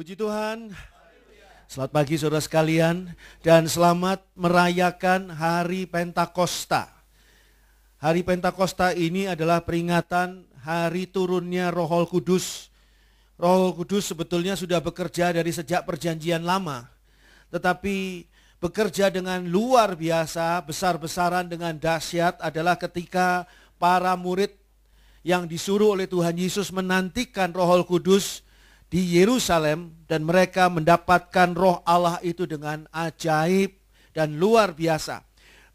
Puji Tuhan. Selamat pagi saudara sekalian dan selamat merayakan hari Pentakosta. Hari Pentakosta ini adalah peringatan hari turunnya Roh Kudus. Roh Kudus sebetulnya sudah bekerja dari sejak perjanjian lama. Tetapi bekerja dengan luar biasa, besar-besaran dengan dahsyat adalah ketika para murid yang disuruh oleh Tuhan Yesus menantikan Roh Kudus di Yerusalem dan mereka mendapatkan roh Allah itu dengan ajaib dan luar biasa.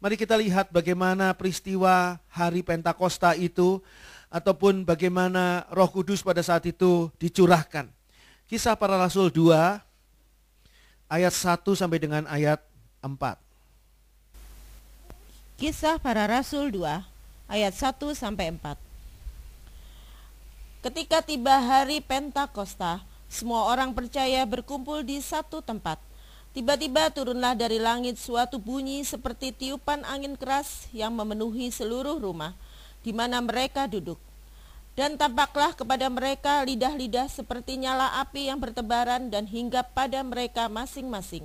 Mari kita lihat bagaimana peristiwa hari Pentakosta itu ataupun bagaimana Roh Kudus pada saat itu dicurahkan. Kisah Para Rasul 2 ayat 1 sampai dengan ayat 4. Kisah Para Rasul 2 ayat 1 sampai 4. Ketika tiba hari Pentakosta, semua orang percaya berkumpul di satu tempat. Tiba-tiba turunlah dari langit suatu bunyi seperti tiupan angin keras yang memenuhi seluruh rumah di mana mereka duduk. Dan tampaklah kepada mereka lidah-lidah seperti nyala api yang bertebaran dan hingga pada mereka masing-masing.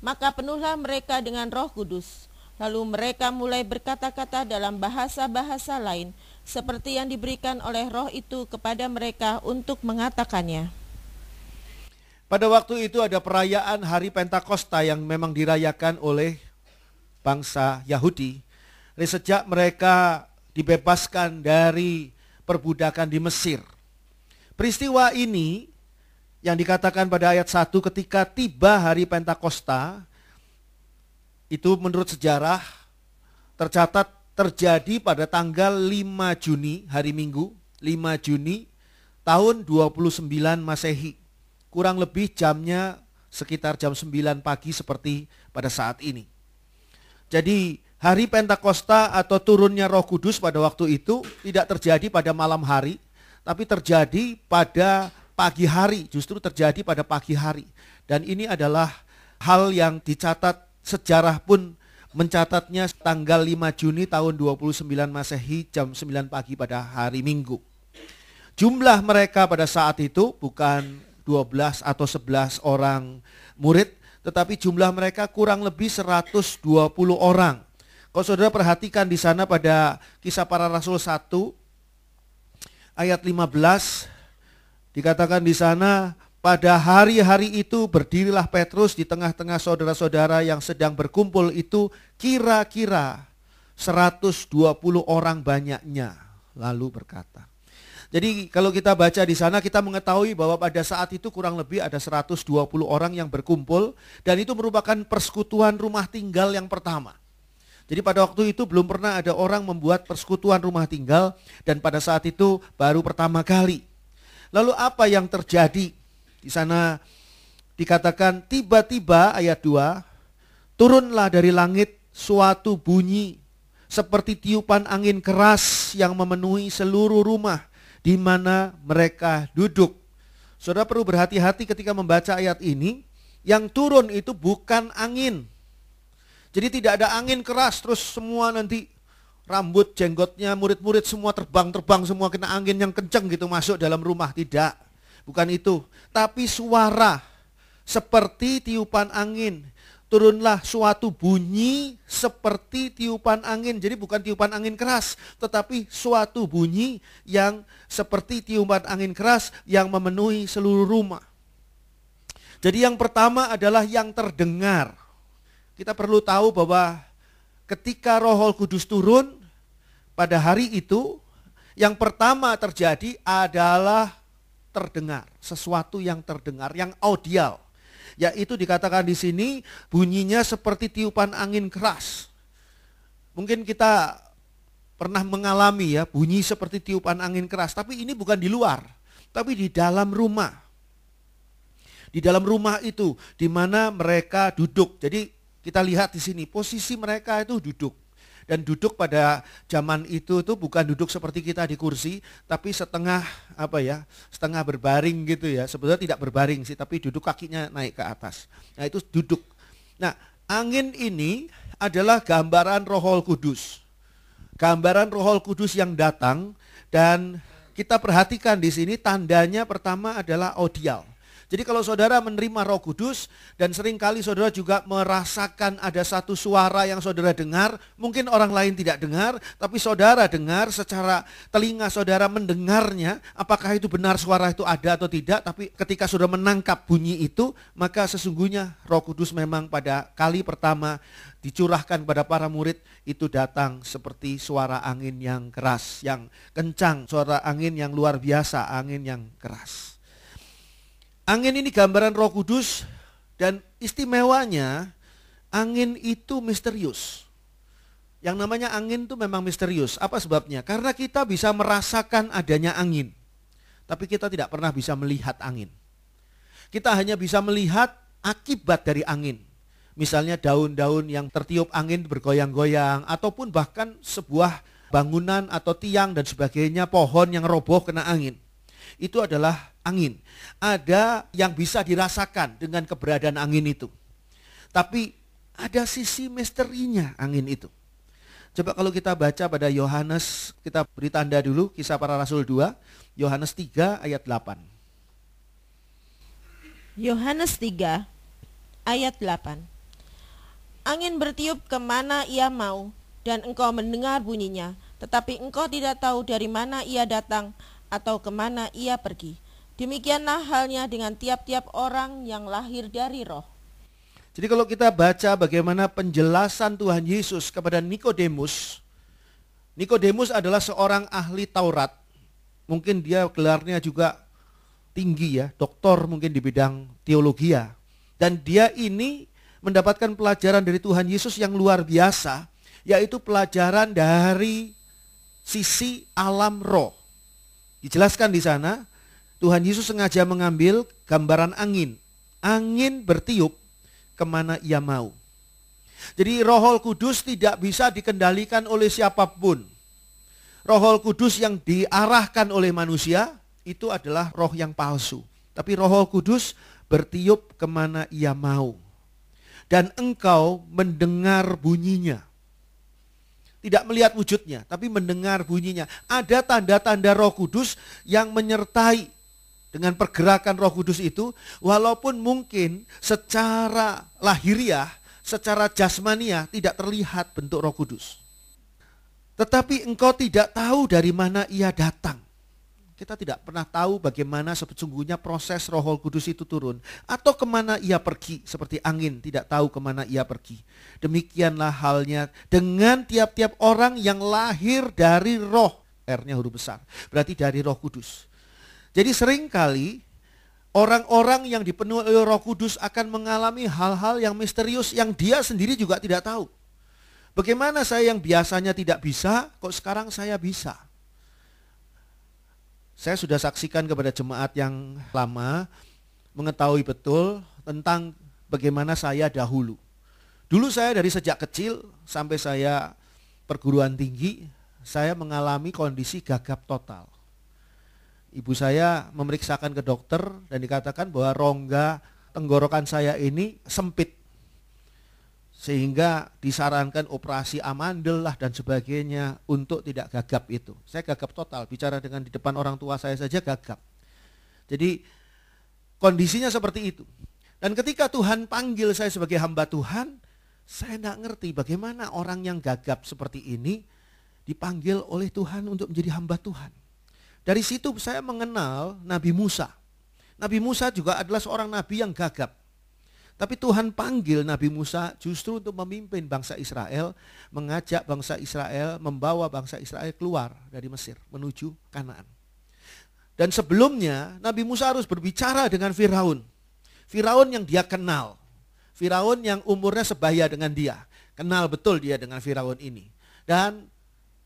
Maka penuhlah mereka dengan roh kudus. Lalu mereka mulai berkata-kata dalam bahasa-bahasa lain seperti yang diberikan oleh roh itu kepada mereka untuk mengatakannya. Pada waktu itu ada perayaan hari Pentakosta yang memang dirayakan oleh bangsa Yahudi. Dari sejak mereka dibebaskan dari perbudakan di Mesir. Peristiwa ini yang dikatakan pada ayat 1 ketika tiba hari Pentakosta itu menurut sejarah tercatat terjadi pada tanggal 5 Juni hari Minggu 5 Juni tahun 29 Masehi kurang lebih jamnya sekitar jam 9 pagi seperti pada saat ini. Jadi hari Pentakosta atau turunnya Roh Kudus pada waktu itu tidak terjadi pada malam hari, tapi terjadi pada pagi hari, justru terjadi pada pagi hari. Dan ini adalah hal yang dicatat sejarah pun mencatatnya tanggal 5 Juni tahun 29 Masehi jam 9 pagi pada hari Minggu. Jumlah mereka pada saat itu bukan 12 atau 11 orang murid, tetapi jumlah mereka kurang lebih 120 orang. Kalau saudara perhatikan di sana pada kisah para rasul 1 ayat 15 dikatakan di sana pada hari-hari itu berdirilah Petrus di tengah-tengah saudara-saudara yang sedang berkumpul itu kira-kira 120 orang banyaknya lalu berkata jadi kalau kita baca di sana kita mengetahui bahwa pada saat itu kurang lebih ada 120 orang yang berkumpul dan itu merupakan persekutuan rumah tinggal yang pertama. Jadi pada waktu itu belum pernah ada orang membuat persekutuan rumah tinggal dan pada saat itu baru pertama kali. Lalu apa yang terjadi? Di sana dikatakan tiba-tiba ayat 2 turunlah dari langit suatu bunyi seperti tiupan angin keras yang memenuhi seluruh rumah di mana mereka duduk. Saudara perlu berhati-hati ketika membaca ayat ini, yang turun itu bukan angin. Jadi tidak ada angin keras terus semua nanti rambut jenggotnya murid-murid semua terbang-terbang semua kena angin yang kenceng gitu masuk dalam rumah tidak. Bukan itu, tapi suara seperti tiupan angin turunlah suatu bunyi seperti tiupan angin. Jadi bukan tiupan angin keras, tetapi suatu bunyi yang seperti tiupan angin keras yang memenuhi seluruh rumah. Jadi yang pertama adalah yang terdengar. Kita perlu tahu bahwa ketika Roh Kudus turun pada hari itu, yang pertama terjadi adalah terdengar, sesuatu yang terdengar, yang audial yaitu dikatakan di sini bunyinya seperti tiupan angin keras. Mungkin kita pernah mengalami ya bunyi seperti tiupan angin keras, tapi ini bukan di luar, tapi di dalam rumah. Di dalam rumah itu di mana mereka duduk. Jadi kita lihat di sini posisi mereka itu duduk. Dan duduk pada zaman itu tuh bukan duduk seperti kita di kursi, tapi setengah apa ya, setengah berbaring gitu ya. sebetulnya tidak berbaring sih, tapi duduk kakinya naik ke atas. Nah itu duduk. Nah angin ini adalah gambaran Roh Kudus. Gambaran Roh Kudus yang datang dan kita perhatikan di sini tandanya pertama adalah odial. Jadi kalau saudara menerima Roh Kudus dan seringkali saudara juga merasakan ada satu suara yang saudara dengar, mungkin orang lain tidak dengar, tapi saudara dengar secara telinga saudara mendengarnya, apakah itu benar suara itu ada atau tidak, tapi ketika saudara menangkap bunyi itu, maka sesungguhnya Roh Kudus memang pada kali pertama dicurahkan pada para murid itu datang seperti suara angin yang keras, yang kencang, suara angin yang luar biasa, angin yang keras. Angin ini gambaran Roh Kudus dan istimewanya angin itu misterius. Yang namanya angin itu memang misterius. Apa sebabnya? Karena kita bisa merasakan adanya angin. Tapi kita tidak pernah bisa melihat angin. Kita hanya bisa melihat akibat dari angin. Misalnya daun-daun yang tertiup angin bergoyang-goyang ataupun bahkan sebuah bangunan atau tiang dan sebagainya, pohon yang roboh kena angin. Itu adalah angin. Ada yang bisa dirasakan dengan keberadaan angin itu. Tapi ada sisi misterinya angin itu. Coba kalau kita baca pada Yohanes, kita beri tanda dulu kisah para rasul 2, Yohanes 3 ayat 8. Yohanes 3 ayat 8. Angin bertiup kemana ia mau, dan engkau mendengar bunyinya, tetapi engkau tidak tahu dari mana ia datang atau kemana ia pergi. Demikianlah halnya dengan tiap-tiap orang yang lahir dari roh. Jadi kalau kita baca bagaimana penjelasan Tuhan Yesus kepada Nikodemus, Nikodemus adalah seorang ahli Taurat. Mungkin dia gelarnya juga tinggi ya, doktor mungkin di bidang teologi ya. Dan dia ini mendapatkan pelajaran dari Tuhan Yesus yang luar biasa, yaitu pelajaran dari sisi alam roh. Dijelaskan di sana, Tuhan Yesus sengaja mengambil gambaran angin. Angin bertiup kemana ia mau. Jadi roh kudus tidak bisa dikendalikan oleh siapapun. Roh kudus yang diarahkan oleh manusia itu adalah roh yang palsu. Tapi roh kudus bertiup kemana ia mau. Dan engkau mendengar bunyinya. Tidak melihat wujudnya, tapi mendengar bunyinya. Ada tanda-tanda roh kudus yang menyertai dengan pergerakan Roh Kudus itu, walaupun mungkin secara lahiriah, secara jasmania tidak terlihat bentuk Roh Kudus. Tetapi engkau tidak tahu dari mana ia datang. Kita tidak pernah tahu bagaimana sesungguhnya proses roh kudus itu turun. Atau kemana ia pergi. Seperti angin tidak tahu kemana ia pergi. Demikianlah halnya dengan tiap-tiap orang yang lahir dari roh. R-nya huruf besar. Berarti dari roh kudus. Jadi seringkali orang-orang yang dipenuhi oleh Roh Kudus akan mengalami hal-hal yang misterius yang dia sendiri juga tidak tahu. Bagaimana saya yang biasanya tidak bisa, kok sekarang saya bisa? Saya sudah saksikan kepada jemaat yang lama mengetahui betul tentang bagaimana saya dahulu. Dulu saya dari sejak kecil sampai saya perguruan tinggi, saya mengalami kondisi gagap total ibu saya memeriksakan ke dokter dan dikatakan bahwa rongga tenggorokan saya ini sempit. Sehingga disarankan operasi amandel lah dan sebagainya untuk tidak gagap itu. Saya gagap total, bicara dengan di depan orang tua saya saja gagap. Jadi kondisinya seperti itu. Dan ketika Tuhan panggil saya sebagai hamba Tuhan, saya tidak ngerti bagaimana orang yang gagap seperti ini dipanggil oleh Tuhan untuk menjadi hamba Tuhan. Dari situ saya mengenal Nabi Musa. Nabi Musa juga adalah seorang nabi yang gagap. Tapi Tuhan panggil Nabi Musa justru untuk memimpin bangsa Israel, mengajak bangsa Israel, membawa bangsa Israel keluar dari Mesir menuju Kanaan. Dan sebelumnya Nabi Musa harus berbicara dengan Firaun. Firaun yang dia kenal. Firaun yang umurnya sebaya dengan dia. Kenal betul dia dengan Firaun ini. Dan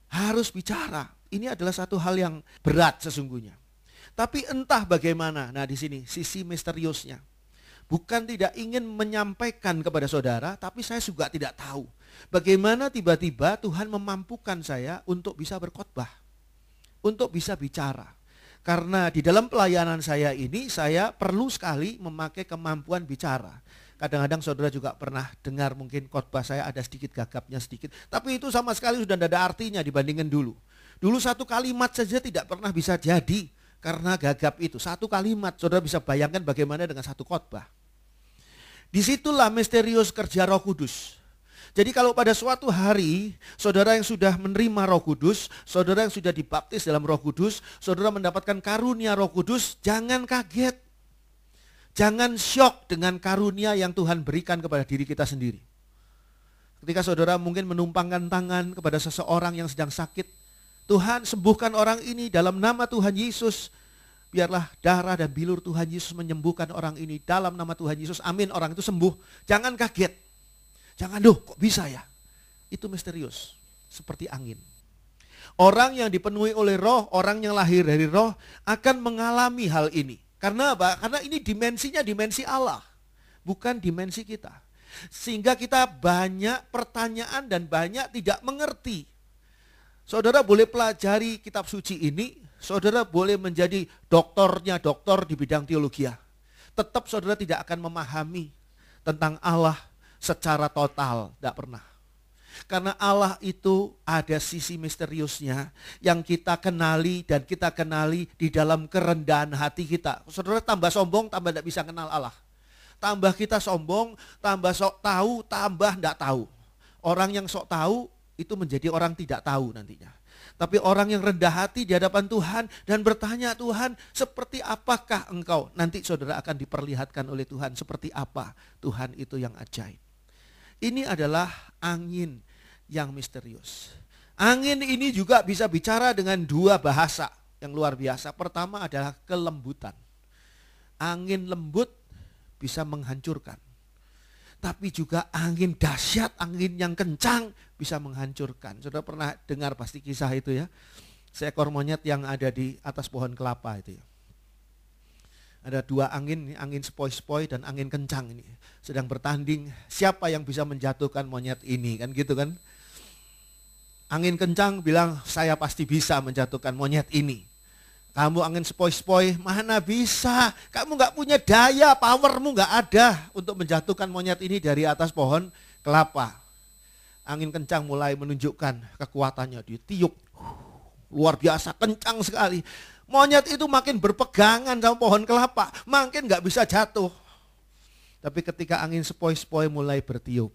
harus bicara ini adalah satu hal yang berat sesungguhnya. Tapi entah bagaimana, nah di sini sisi misteriusnya. Bukan tidak ingin menyampaikan kepada saudara, tapi saya juga tidak tahu. Bagaimana tiba-tiba Tuhan memampukan saya untuk bisa berkhotbah, untuk bisa bicara. Karena di dalam pelayanan saya ini, saya perlu sekali memakai kemampuan bicara. Kadang-kadang saudara juga pernah dengar mungkin khotbah saya ada sedikit gagapnya sedikit. Tapi itu sama sekali sudah tidak ada artinya dibandingkan dulu. Dulu satu kalimat saja tidak pernah bisa jadi karena gagap itu. Satu kalimat, saudara bisa bayangkan bagaimana dengan satu khotbah. Disitulah misterius kerja roh kudus. Jadi kalau pada suatu hari saudara yang sudah menerima roh kudus, saudara yang sudah dibaptis dalam roh kudus, saudara mendapatkan karunia roh kudus, jangan kaget. Jangan syok dengan karunia yang Tuhan berikan kepada diri kita sendiri. Ketika saudara mungkin menumpangkan tangan kepada seseorang yang sedang sakit, Tuhan sembuhkan orang ini dalam nama Tuhan Yesus. Biarlah darah dan bilur Tuhan Yesus menyembuhkan orang ini dalam nama Tuhan Yesus. Amin, orang itu sembuh. Jangan kaget. Jangan, duh kok bisa ya? Itu misterius, seperti angin. Orang yang dipenuhi oleh roh, orang yang lahir dari roh akan mengalami hal ini. Karena apa? Karena ini dimensinya dimensi Allah, bukan dimensi kita. Sehingga kita banyak pertanyaan dan banyak tidak mengerti Saudara boleh pelajari kitab suci ini, saudara boleh menjadi doktornya doktor di bidang teologi. Tetap saudara tidak akan memahami tentang Allah secara total, tidak pernah. Karena Allah itu ada sisi misteriusnya yang kita kenali dan kita kenali di dalam kerendahan hati kita. Saudara tambah sombong, tambah tidak bisa kenal Allah. Tambah kita sombong, tambah sok tahu, tambah tidak tahu. Orang yang sok tahu itu menjadi orang tidak tahu nantinya. Tapi orang yang rendah hati di hadapan Tuhan dan bertanya Tuhan seperti apakah engkau? Nanti saudara akan diperlihatkan oleh Tuhan seperti apa Tuhan itu yang ajaib. Ini adalah angin yang misterius. Angin ini juga bisa bicara dengan dua bahasa yang luar biasa. Pertama adalah kelembutan. Angin lembut bisa menghancurkan tapi juga angin dahsyat, angin yang kencang bisa menghancurkan. Sudah pernah dengar pasti kisah itu ya. Seekor monyet yang ada di atas pohon kelapa itu ya. Ada dua angin, angin sepoi-sepoi dan angin kencang ini. Sedang bertanding, siapa yang bisa menjatuhkan monyet ini kan gitu kan. Angin kencang bilang, saya pasti bisa menjatuhkan monyet ini. Kamu angin sepoi-sepoi, mana bisa? Kamu nggak punya daya, powermu nggak ada untuk menjatuhkan monyet ini dari atas pohon kelapa. Angin kencang mulai menunjukkan kekuatannya. Ditiup, luar biasa, kencang sekali. Monyet itu makin berpegangan sama pohon kelapa, makin nggak bisa jatuh. Tapi ketika angin sepoi-sepoi mulai bertiup,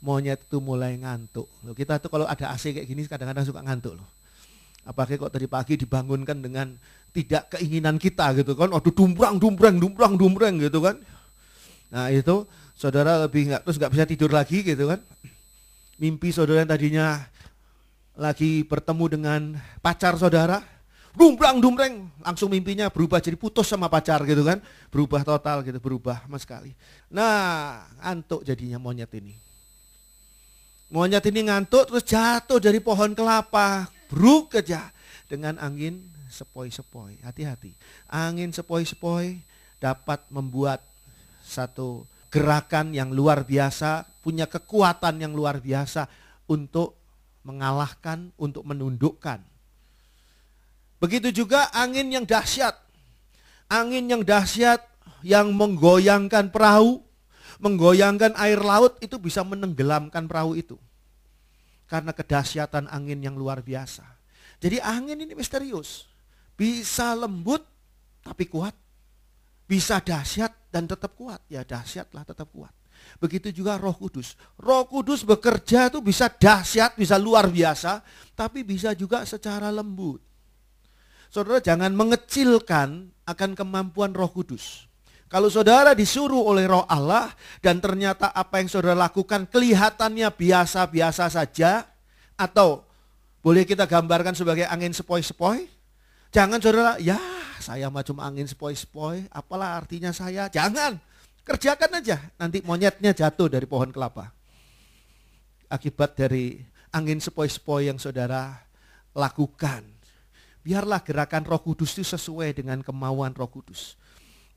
monyet itu mulai ngantuk. kita tuh kalau ada AC kayak gini kadang-kadang suka ngantuk loh. Apakah kok tadi pagi dibangunkan dengan tidak keinginan kita gitu kan. Aduh dumbrang, dumbrang, dumbrang, dumbrang gitu kan. Nah itu saudara lebih nggak terus nggak bisa tidur lagi gitu kan. Mimpi saudara yang tadinya lagi bertemu dengan pacar saudara, dumbrang dumbrang, langsung mimpinya berubah jadi putus sama pacar gitu kan berubah total gitu berubah sama sekali nah ngantuk jadinya monyet ini monyet ini ngantuk terus jatuh dari pohon kelapa bruk aja dengan angin sepoi-sepoi. Hati-hati. Angin sepoi-sepoi dapat membuat satu gerakan yang luar biasa, punya kekuatan yang luar biasa untuk mengalahkan, untuk menundukkan. Begitu juga angin yang dahsyat. Angin yang dahsyat yang menggoyangkan perahu, menggoyangkan air laut itu bisa menenggelamkan perahu itu karena kedahsyatan angin yang luar biasa. Jadi angin ini misterius. Bisa lembut tapi kuat. Bisa dahsyat dan tetap kuat. Ya dahsyatlah tetap kuat. Begitu juga Roh Kudus. Roh Kudus bekerja itu bisa dahsyat, bisa luar biasa, tapi bisa juga secara lembut. Saudara jangan mengecilkan akan kemampuan Roh Kudus. Kalau saudara disuruh oleh roh Allah dan ternyata apa yang saudara lakukan kelihatannya biasa-biasa saja atau boleh kita gambarkan sebagai angin sepoi-sepoi? Jangan saudara, ya saya macam angin sepoi-sepoi, apalah artinya saya? Jangan, kerjakan aja. Nanti monyetnya jatuh dari pohon kelapa. Akibat dari angin sepoi-sepoi yang saudara lakukan. Biarlah gerakan roh kudus itu sesuai dengan kemauan roh kudus.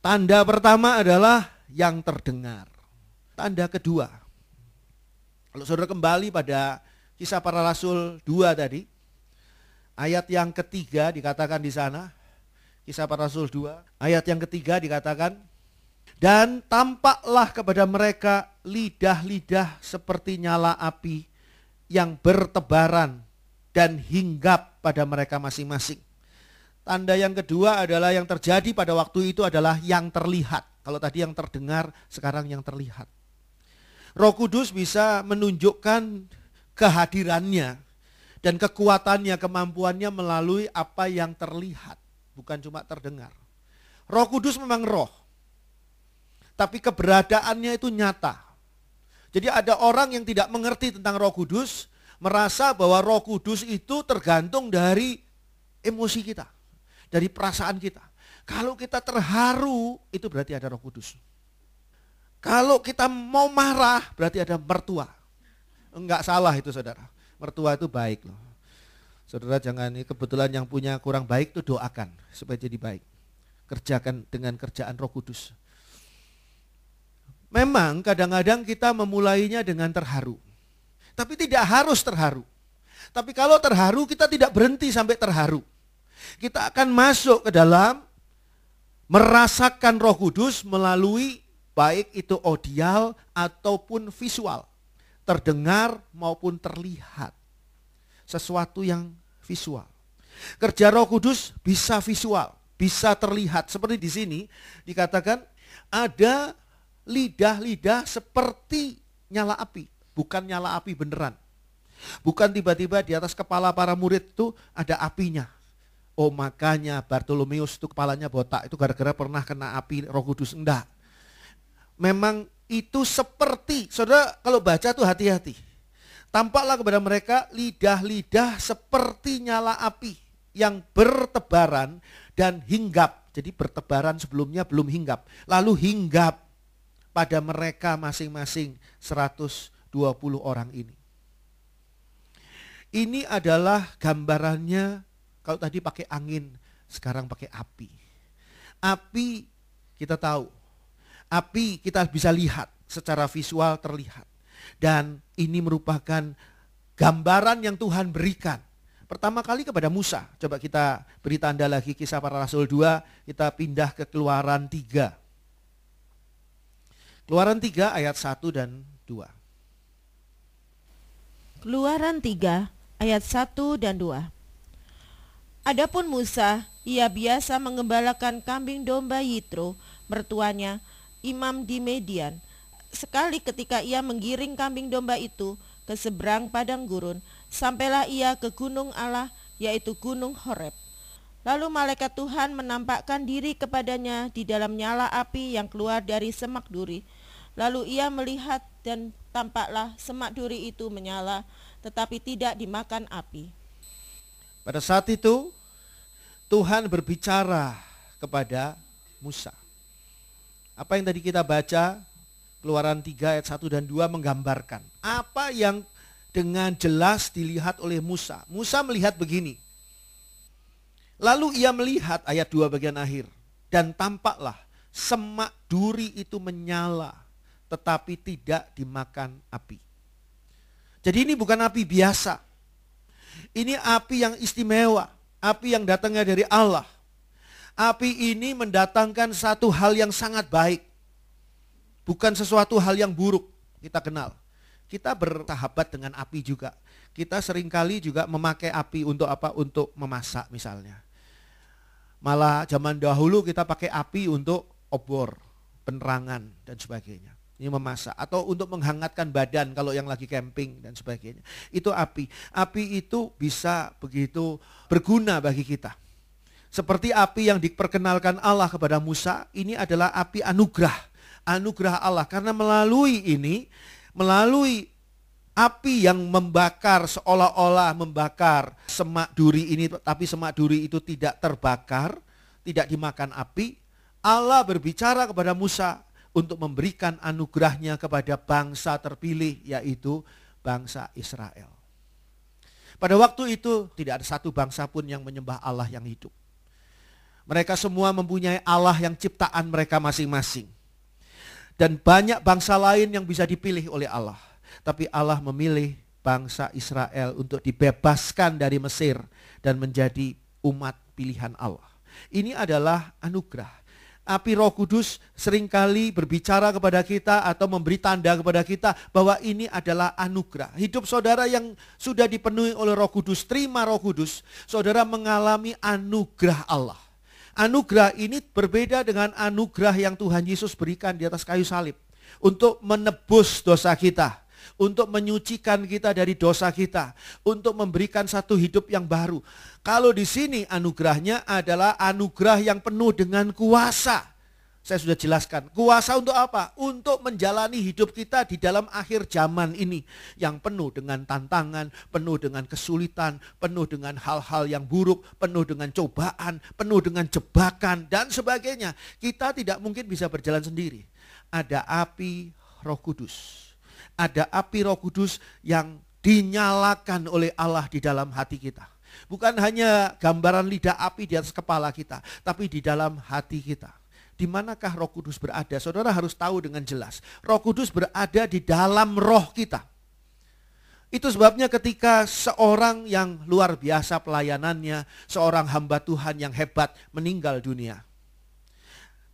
Tanda pertama adalah yang terdengar. Tanda kedua. Kalau saudara kembali pada kisah para rasul 2 tadi, ayat yang ketiga dikatakan di sana, kisah para rasul 2, ayat yang ketiga dikatakan, dan tampaklah kepada mereka lidah-lidah seperti nyala api yang bertebaran dan hinggap pada mereka masing-masing. Tanda yang kedua adalah yang terjadi pada waktu itu adalah yang terlihat. Kalau tadi yang terdengar, sekarang yang terlihat. Roh Kudus bisa menunjukkan kehadirannya dan kekuatannya, kemampuannya melalui apa yang terlihat, bukan cuma terdengar. Roh Kudus memang roh, tapi keberadaannya itu nyata. Jadi ada orang yang tidak mengerti tentang Roh Kudus, merasa bahwa Roh Kudus itu tergantung dari emosi kita dari perasaan kita. Kalau kita terharu, itu berarti ada roh kudus. Kalau kita mau marah, berarti ada mertua. Enggak salah itu saudara. Mertua itu baik loh. Saudara jangan, kebetulan yang punya kurang baik itu doakan supaya jadi baik. Kerjakan dengan kerjaan roh kudus. Memang kadang-kadang kita memulainya dengan terharu. Tapi tidak harus terharu. Tapi kalau terharu kita tidak berhenti sampai terharu. Kita akan masuk ke dalam merasakan Roh Kudus melalui baik itu audial ataupun visual, terdengar maupun terlihat. Sesuatu yang visual. Kerja Roh Kudus bisa visual, bisa terlihat. Seperti di sini dikatakan ada lidah-lidah seperti nyala api, bukan nyala api beneran. Bukan tiba-tiba di atas kepala para murid itu ada apinya. Oh makanya Bartolomeus itu kepalanya botak itu gara-gara pernah kena api roh kudus. Enggak. Memang itu seperti, saudara kalau baca tuh hati-hati. Tampaklah kepada mereka lidah-lidah seperti nyala api yang bertebaran dan hinggap. Jadi bertebaran sebelumnya belum hinggap. Lalu hinggap pada mereka masing-masing 120 orang ini. Ini adalah gambarannya kalau tadi pakai angin, sekarang pakai api. Api kita tahu. Api kita bisa lihat secara visual terlihat. Dan ini merupakan gambaran yang Tuhan berikan. Pertama kali kepada Musa. Coba kita beri tanda lagi kisah para rasul 2, kita pindah ke keluaran 3. Keluaran 3 ayat 1 dan 2. Keluaran 3 ayat 1 dan 2. Adapun Musa, ia biasa mengembalakan kambing domba Yitro, mertuanya, imam di Median. Sekali ketika ia menggiring kambing domba itu ke seberang padang gurun, sampailah ia ke gunung Allah, yaitu gunung Horeb. Lalu malaikat Tuhan menampakkan diri kepadanya di dalam nyala api yang keluar dari semak duri. Lalu ia melihat dan tampaklah semak duri itu menyala, tetapi tidak dimakan api. Pada saat itu Tuhan berbicara kepada Musa. Apa yang tadi kita baca Keluaran 3 ayat 1 dan 2 menggambarkan apa yang dengan jelas dilihat oleh Musa. Musa melihat begini. Lalu ia melihat ayat 2 bagian akhir dan tampaklah semak duri itu menyala tetapi tidak dimakan api. Jadi ini bukan api biasa. Ini api yang istimewa, api yang datangnya dari Allah. Api ini mendatangkan satu hal yang sangat baik. Bukan sesuatu hal yang buruk kita kenal. Kita bersahabat dengan api juga. Kita seringkali juga memakai api untuk apa? Untuk memasak misalnya. Malah zaman dahulu kita pakai api untuk obor, penerangan dan sebagainya. Ini memasak atau untuk menghangatkan badan kalau yang lagi camping dan sebagainya. Itu api. Api itu bisa begitu berguna bagi kita. Seperti api yang diperkenalkan Allah kepada Musa, ini adalah api anugerah. Anugerah Allah karena melalui ini, melalui api yang membakar seolah-olah membakar semak duri ini tapi semak duri itu tidak terbakar, tidak dimakan api. Allah berbicara kepada Musa, untuk memberikan anugerahnya kepada bangsa terpilih yaitu bangsa Israel. Pada waktu itu tidak ada satu bangsa pun yang menyembah Allah yang hidup. Mereka semua mempunyai Allah yang ciptaan mereka masing-masing. Dan banyak bangsa lain yang bisa dipilih oleh Allah. Tapi Allah memilih bangsa Israel untuk dibebaskan dari Mesir dan menjadi umat pilihan Allah. Ini adalah anugerah api Roh Kudus seringkali berbicara kepada kita atau memberi tanda kepada kita bahwa ini adalah anugerah. Hidup saudara yang sudah dipenuhi oleh Roh Kudus, terima Roh Kudus, saudara mengalami anugerah Allah. Anugerah ini berbeda dengan anugerah yang Tuhan Yesus berikan di atas kayu salib untuk menebus dosa kita untuk menyucikan kita dari dosa kita, untuk memberikan satu hidup yang baru. Kalau di sini anugerahnya adalah anugerah yang penuh dengan kuasa. Saya sudah jelaskan, kuasa untuk apa? Untuk menjalani hidup kita di dalam akhir zaman ini yang penuh dengan tantangan, penuh dengan kesulitan, penuh dengan hal-hal yang buruk, penuh dengan cobaan, penuh dengan jebakan dan sebagainya. Kita tidak mungkin bisa berjalan sendiri. Ada api Roh Kudus ada api Roh Kudus yang dinyalakan oleh Allah di dalam hati kita. Bukan hanya gambaran lidah api di atas kepala kita, tapi di dalam hati kita. Di manakah Roh Kudus berada? Saudara harus tahu dengan jelas. Roh Kudus berada di dalam roh kita. Itu sebabnya ketika seorang yang luar biasa pelayanannya, seorang hamba Tuhan yang hebat meninggal dunia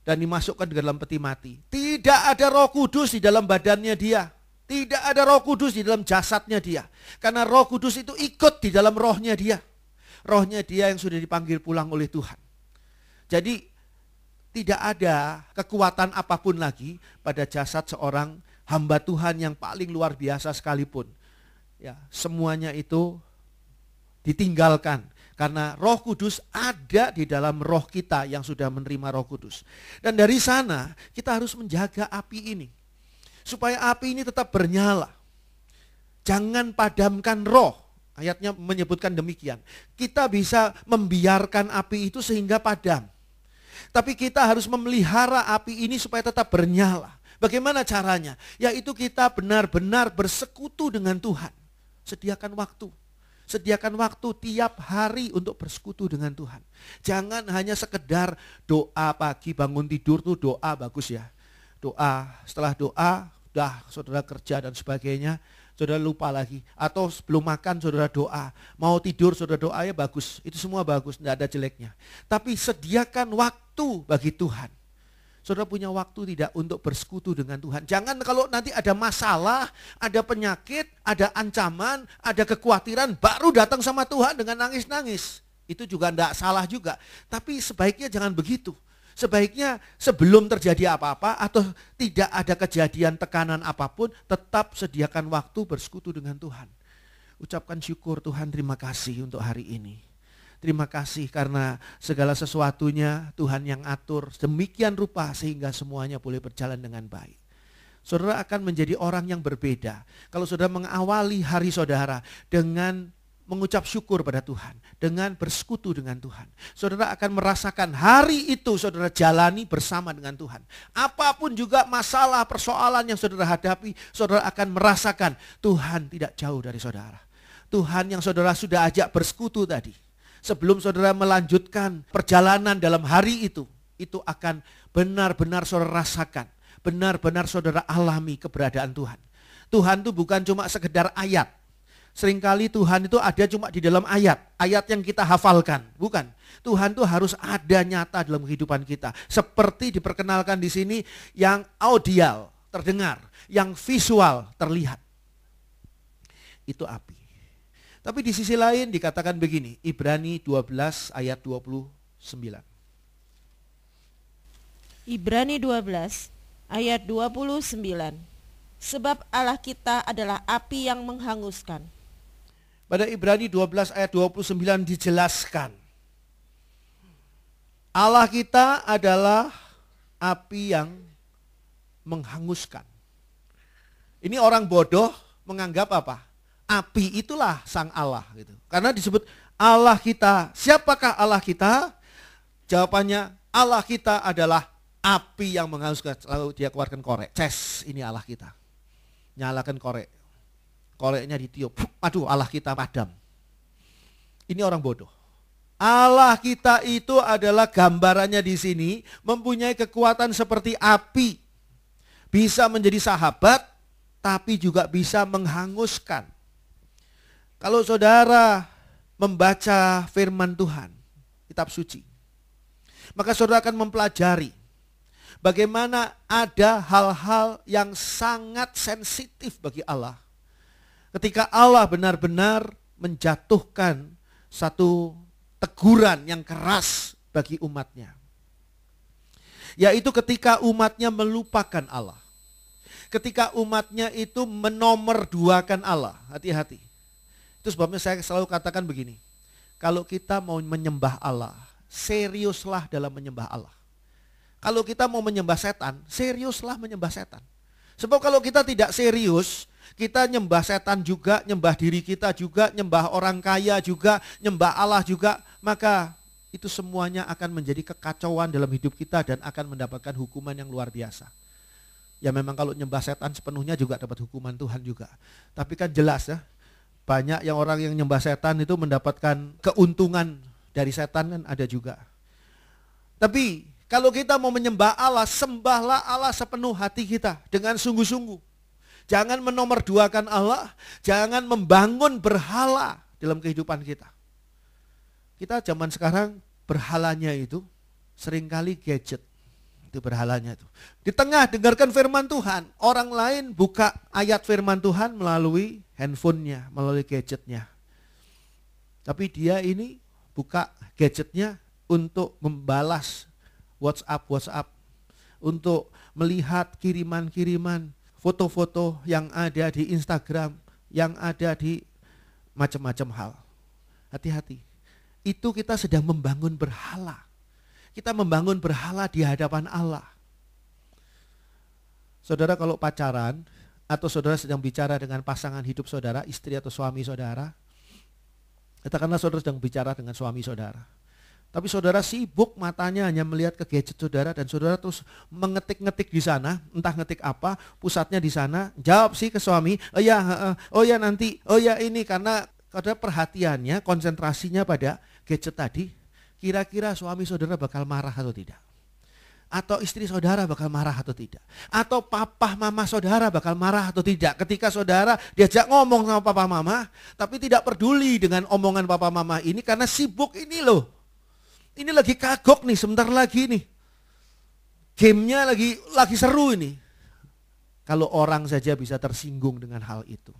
dan dimasukkan ke dalam peti mati. Tidak ada Roh Kudus di dalam badannya dia. Tidak ada roh kudus di dalam jasadnya dia. Karena roh kudus itu ikut di dalam rohnya dia. Rohnya dia yang sudah dipanggil pulang oleh Tuhan. Jadi tidak ada kekuatan apapun lagi pada jasad seorang hamba Tuhan yang paling luar biasa sekalipun. Ya, semuanya itu ditinggalkan karena Roh Kudus ada di dalam roh kita yang sudah menerima Roh Kudus. Dan dari sana kita harus menjaga api ini supaya api ini tetap bernyala. Jangan padamkan roh. Ayatnya menyebutkan demikian. Kita bisa membiarkan api itu sehingga padam. Tapi kita harus memelihara api ini supaya tetap bernyala. Bagaimana caranya? Yaitu kita benar-benar bersekutu dengan Tuhan. Sediakan waktu. Sediakan waktu tiap hari untuk bersekutu dengan Tuhan. Jangan hanya sekedar doa pagi bangun tidur tuh doa bagus ya doa, setelah doa, udah saudara kerja dan sebagainya, saudara lupa lagi. Atau sebelum makan saudara doa, mau tidur saudara doa ya bagus, itu semua bagus, tidak ada jeleknya. Tapi sediakan waktu bagi Tuhan. Saudara punya waktu tidak untuk bersekutu dengan Tuhan. Jangan kalau nanti ada masalah, ada penyakit, ada ancaman, ada kekhawatiran, baru datang sama Tuhan dengan nangis-nangis. Itu juga tidak salah juga. Tapi sebaiknya jangan begitu. Sebaiknya sebelum terjadi apa-apa atau tidak ada kejadian tekanan apapun, tetap sediakan waktu bersekutu dengan Tuhan. Ucapkan syukur Tuhan terima kasih untuk hari ini. Terima kasih karena segala sesuatunya Tuhan yang atur demikian rupa sehingga semuanya boleh berjalan dengan baik. Saudara akan menjadi orang yang berbeda. Kalau saudara mengawali hari saudara dengan mengucap syukur pada Tuhan, dengan bersekutu dengan Tuhan. Saudara akan merasakan hari itu saudara jalani bersama dengan Tuhan. Apapun juga masalah, persoalan yang saudara hadapi, saudara akan merasakan Tuhan tidak jauh dari saudara. Tuhan yang saudara sudah ajak bersekutu tadi. Sebelum saudara melanjutkan perjalanan dalam hari itu, itu akan benar-benar saudara rasakan, benar-benar saudara alami keberadaan Tuhan. Tuhan itu bukan cuma sekedar ayat, Seringkali Tuhan itu ada cuma di dalam ayat, ayat yang kita hafalkan, bukan. Tuhan itu harus ada nyata dalam kehidupan kita. Seperti diperkenalkan di sini yang audial, terdengar, yang visual, terlihat. Itu api. Tapi di sisi lain dikatakan begini, Ibrani 12 ayat 29. Ibrani 12 ayat 29. Sebab Allah kita adalah api yang menghanguskan pada Ibrani 12 ayat 29 dijelaskan. Allah kita adalah api yang menghanguskan. Ini orang bodoh menganggap apa? Api itulah sang Allah gitu. Karena disebut Allah kita. Siapakah Allah kita? Jawabannya Allah kita adalah api yang menghanguskan. Lalu dia keluarkan korek. Ces, ini Allah kita. Nyalakan korek koleknya ditiup. Aduh, Allah kita padam. Ini orang bodoh. Allah kita itu adalah gambarannya di sini mempunyai kekuatan seperti api. Bisa menjadi sahabat tapi juga bisa menghanguskan. Kalau saudara membaca firman Tuhan, kitab suci, maka saudara akan mempelajari bagaimana ada hal-hal yang sangat sensitif bagi Allah ketika Allah benar-benar menjatuhkan satu teguran yang keras bagi umatnya. Yaitu ketika umatnya melupakan Allah. Ketika umatnya itu menomorduakan Allah. Hati-hati. Itu sebabnya saya selalu katakan begini. Kalau kita mau menyembah Allah, seriuslah dalam menyembah Allah. Kalau kita mau menyembah setan, seriuslah menyembah setan. Sebab kalau kita tidak serius, kita nyembah setan juga, nyembah diri kita juga, nyembah orang kaya juga, nyembah Allah juga, maka itu semuanya akan menjadi kekacauan dalam hidup kita dan akan mendapatkan hukuman yang luar biasa. Ya memang kalau nyembah setan sepenuhnya juga dapat hukuman Tuhan juga. Tapi kan jelas ya, banyak yang orang yang nyembah setan itu mendapatkan keuntungan dari setan kan ada juga. Tapi kalau kita mau menyembah Allah, sembahlah Allah sepenuh hati kita dengan sungguh-sungguh. Jangan menomorduakan Allah, jangan membangun berhala dalam kehidupan kita. Kita zaman sekarang berhalanya itu seringkali gadget. Itu berhalanya itu. Di tengah dengarkan firman Tuhan, orang lain buka ayat firman Tuhan melalui handphonenya, melalui gadgetnya. Tapi dia ini buka gadgetnya untuk membalas WhatsApp WhatsApp untuk melihat kiriman-kiriman foto-foto yang ada di Instagram, yang ada di macam-macam hal. Hati-hati. Itu kita sedang membangun berhala. Kita membangun berhala di hadapan Allah. Saudara kalau pacaran atau saudara sedang bicara dengan pasangan hidup saudara, istri atau suami saudara, katakanlah saudara sedang bicara dengan suami saudara tapi saudara sibuk matanya hanya melihat ke gadget saudara dan saudara terus mengetik-ngetik di sana, entah ngetik apa, pusatnya di sana. Jawab sih ke suami, oh ya, oh ya nanti, oh ya ini karena karena perhatiannya, konsentrasinya pada gadget tadi. Kira-kira suami saudara bakal marah atau tidak? Atau istri saudara bakal marah atau tidak? Atau papa mama saudara bakal marah atau tidak? Ketika saudara diajak ngomong sama papa mama, tapi tidak peduli dengan omongan papa mama ini karena sibuk ini loh ini lagi kagok nih, sebentar lagi nih. Gamenya lagi lagi seru ini. Kalau orang saja bisa tersinggung dengan hal itu.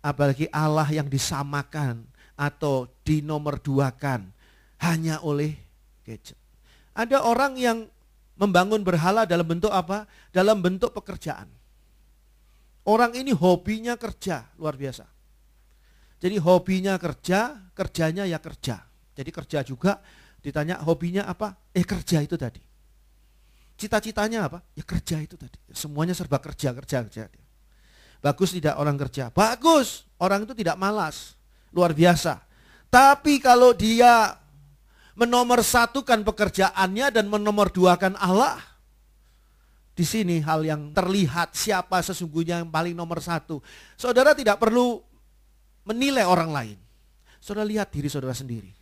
Apalagi Allah yang disamakan atau dinomorduakan hanya oleh gadget. Ada orang yang membangun berhala dalam bentuk apa? Dalam bentuk pekerjaan. Orang ini hobinya kerja, luar biasa. Jadi hobinya kerja, kerjanya ya kerja. Jadi kerja juga ditanya hobinya apa? Eh kerja itu tadi. Cita-citanya apa? Ya kerja itu tadi. Semuanya serba kerja, kerja, kerja. Bagus tidak orang kerja? Bagus. Orang itu tidak malas. Luar biasa. Tapi kalau dia menomor satukan pekerjaannya dan menomor duakan Allah, di sini hal yang terlihat siapa sesungguhnya yang paling nomor satu. Saudara tidak perlu menilai orang lain. Saudara lihat diri saudara sendiri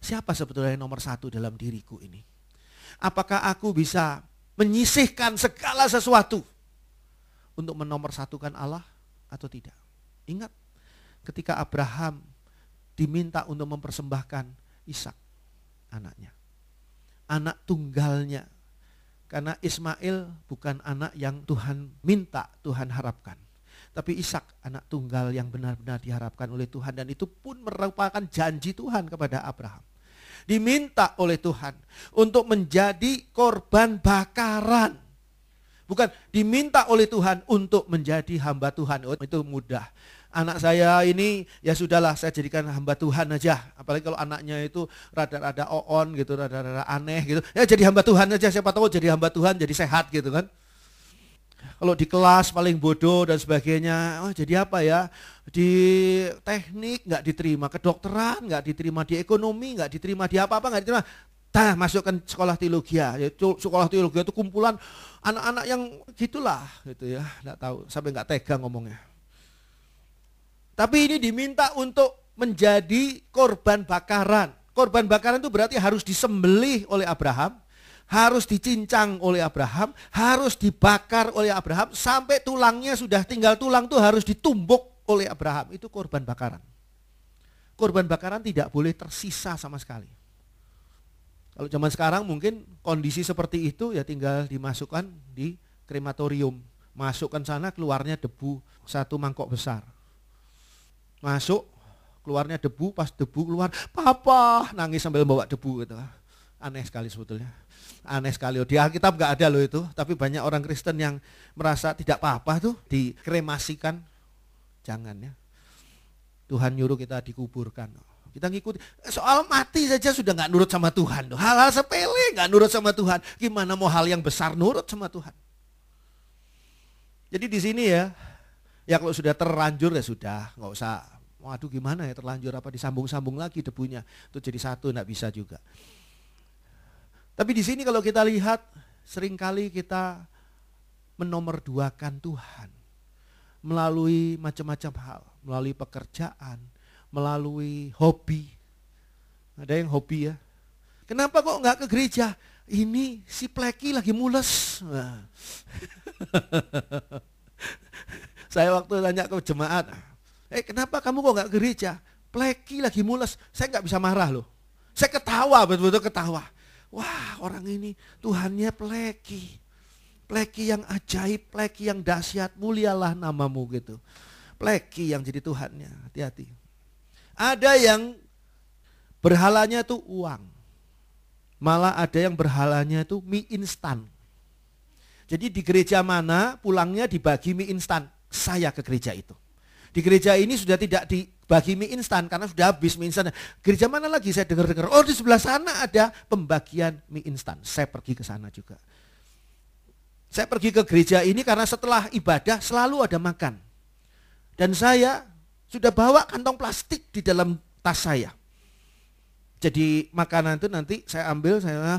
siapa sebetulnya yang nomor satu dalam diriku ini? Apakah aku bisa menyisihkan segala sesuatu untuk menomorsatukan Allah atau tidak? Ingat, ketika Abraham diminta untuk mempersembahkan Ishak, anaknya. Anak tunggalnya. Karena Ismail bukan anak yang Tuhan minta, Tuhan harapkan. Tapi Ishak anak tunggal yang benar-benar diharapkan oleh Tuhan dan itu pun merupakan janji Tuhan kepada Abraham. Diminta oleh Tuhan untuk menjadi korban bakaran. Bukan diminta oleh Tuhan untuk menjadi hamba Tuhan. Oh, itu mudah. Anak saya ini ya sudahlah saya jadikan hamba Tuhan aja. Apalagi kalau anaknya itu rada-rada oon gitu, rada-rada aneh gitu. Ya jadi hamba Tuhan aja siapa tahu jadi hamba Tuhan jadi sehat gitu kan. Kalau di kelas paling bodoh dan sebagainya, oh jadi apa ya? Di teknik nggak diterima, kedokteran nggak diterima, di ekonomi nggak diterima, di apa-apa nggak diterima. Tah masukkan sekolah teologi ya. ya sekolah teologi itu kumpulan anak-anak yang gitulah gitu ya. Nggak tahu sampai nggak tega ngomongnya. Tapi ini diminta untuk menjadi korban bakaran. Korban bakaran itu berarti harus disembelih oleh Abraham harus dicincang oleh Abraham, harus dibakar oleh Abraham, sampai tulangnya sudah tinggal tulang tuh harus ditumbuk oleh Abraham. Itu korban bakaran. Korban bakaran tidak boleh tersisa sama sekali. Kalau zaman sekarang mungkin kondisi seperti itu ya tinggal dimasukkan di krematorium. Masukkan sana keluarnya debu satu mangkok besar. Masuk keluarnya debu, pas debu keluar, papa nangis sambil bawa debu gitu. Aneh sekali sebetulnya aneh sekali. Di Alkitab nggak ada loh itu, tapi banyak orang Kristen yang merasa tidak apa-apa tuh dikremasikan. Jangan ya. Tuhan nyuruh kita dikuburkan. Kita ngikuti. Soal mati saja sudah nggak nurut sama Tuhan. Hal-hal sepele nggak nurut sama Tuhan. Gimana mau hal yang besar nurut sama Tuhan? Jadi di sini ya, ya kalau sudah terlanjur ya sudah, nggak usah. Waduh gimana ya terlanjur apa disambung-sambung lagi debunya. Itu jadi satu, nggak bisa juga. Tapi di sini kalau kita lihat seringkali kita menomorduakan Tuhan melalui macam-macam hal, melalui pekerjaan, melalui hobi. Ada yang hobi ya. Kenapa kok nggak ke gereja? Ini si pleki lagi mules. Nah. saya waktu tanya ke jemaat, eh kenapa kamu kok nggak ke gereja? Pleki lagi mules. Saya nggak bisa marah loh. Saya ketawa, betul-betul ketawa wah orang ini Tuhannya pleki. Pleki yang ajaib, pleki yang dahsyat, mulialah namamu gitu. Pleki yang jadi Tuhannya, hati-hati. Ada yang berhalanya itu uang. Malah ada yang berhalanya itu mie instan. Jadi di gereja mana pulangnya dibagi mie instan. Saya ke gereja itu. Di gereja ini sudah tidak di bagi mie instan karena sudah habis mie instan. Gereja mana lagi saya dengar-dengar, oh di sebelah sana ada pembagian mie instan. Saya pergi ke sana juga. Saya pergi ke gereja ini karena setelah ibadah selalu ada makan. Dan saya sudah bawa kantong plastik di dalam tas saya. Jadi makanan itu nanti saya ambil, saya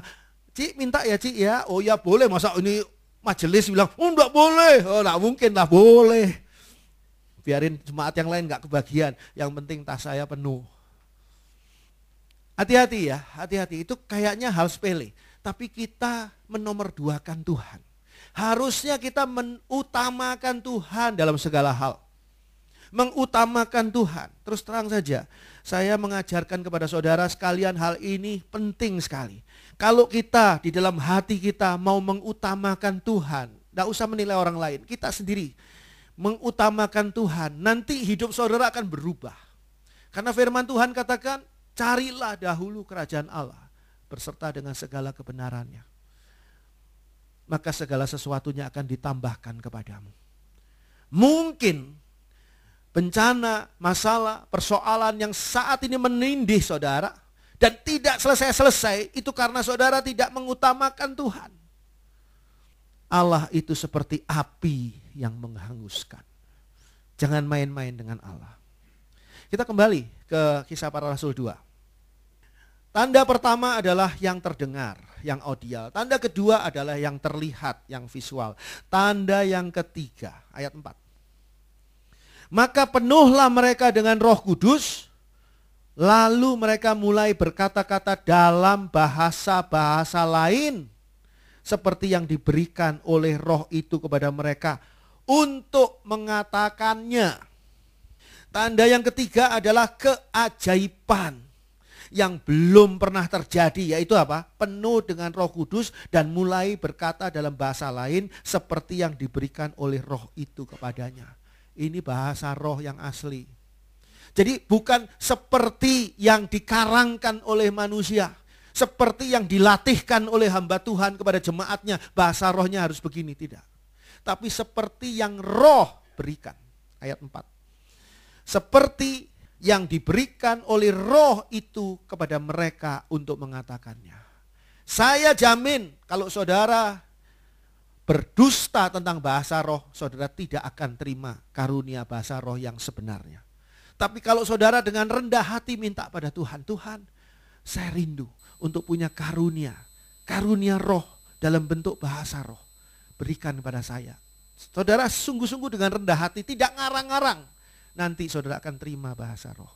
Cik minta ya Cik ya. Oh ya boleh, masa ini majelis bilang, oh enggak boleh. Oh enggak mungkin lah boleh biarin jemaat yang lain nggak kebagian, yang penting tas saya penuh. Hati-hati ya, hati-hati. Itu kayaknya hal sepele, tapi kita menomorduakan Tuhan. Harusnya kita mengutamakan Tuhan dalam segala hal. Mengutamakan Tuhan. Terus terang saja, saya mengajarkan kepada saudara sekalian hal ini penting sekali. Kalau kita di dalam hati kita mau mengutamakan Tuhan, tidak usah menilai orang lain, kita sendiri mengutamakan Tuhan, nanti hidup saudara akan berubah. Karena firman Tuhan katakan, carilah dahulu kerajaan Allah berserta dengan segala kebenarannya. Maka segala sesuatunya akan ditambahkan kepadamu. Mungkin bencana, masalah, persoalan yang saat ini menindih saudara dan tidak selesai-selesai itu karena saudara tidak mengutamakan Tuhan. Allah itu seperti api yang menghanguskan. Jangan main-main dengan Allah. Kita kembali ke kisah para rasul 2. Tanda pertama adalah yang terdengar, yang audial. Tanda kedua adalah yang terlihat, yang visual. Tanda yang ketiga, ayat 4. Maka penuhlah mereka dengan roh kudus, lalu mereka mulai berkata-kata dalam bahasa-bahasa lain seperti yang diberikan oleh roh itu kepada mereka untuk mengatakannya. Tanda yang ketiga adalah keajaiban yang belum pernah terjadi yaitu apa? Penuh dengan Roh Kudus dan mulai berkata dalam bahasa lain seperti yang diberikan oleh roh itu kepadanya. Ini bahasa roh yang asli. Jadi bukan seperti yang dikarangkan oleh manusia, seperti yang dilatihkan oleh hamba Tuhan kepada jemaatnya, bahasa rohnya harus begini tidak tapi seperti yang roh berikan. Ayat 4. Seperti yang diberikan oleh roh itu kepada mereka untuk mengatakannya. Saya jamin kalau saudara berdusta tentang bahasa roh, saudara tidak akan terima karunia bahasa roh yang sebenarnya. Tapi kalau saudara dengan rendah hati minta pada Tuhan, Tuhan saya rindu untuk punya karunia, karunia roh dalam bentuk bahasa roh berikan kepada saya. Saudara sungguh-sungguh dengan rendah hati, tidak ngarang-ngarang. Nanti saudara akan terima bahasa roh.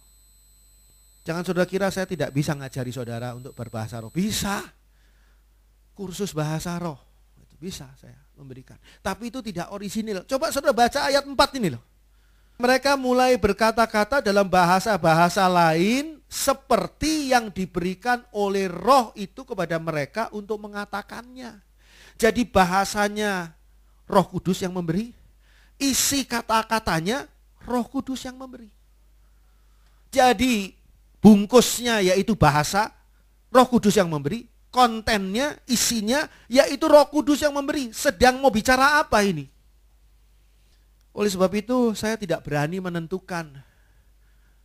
Jangan saudara kira saya tidak bisa ngajari saudara untuk berbahasa roh. Bisa. Kursus bahasa roh. Itu bisa saya memberikan. Tapi itu tidak orisinil. Coba saudara baca ayat 4 ini loh. Mereka mulai berkata-kata dalam bahasa-bahasa lain seperti yang diberikan oleh roh itu kepada mereka untuk mengatakannya. Jadi bahasanya roh kudus yang memberi. Isi kata-katanya roh kudus yang memberi. Jadi bungkusnya yaitu bahasa, roh kudus yang memberi. Kontennya, isinya yaitu roh kudus yang memberi. Sedang mau bicara apa ini? Oleh sebab itu saya tidak berani menentukan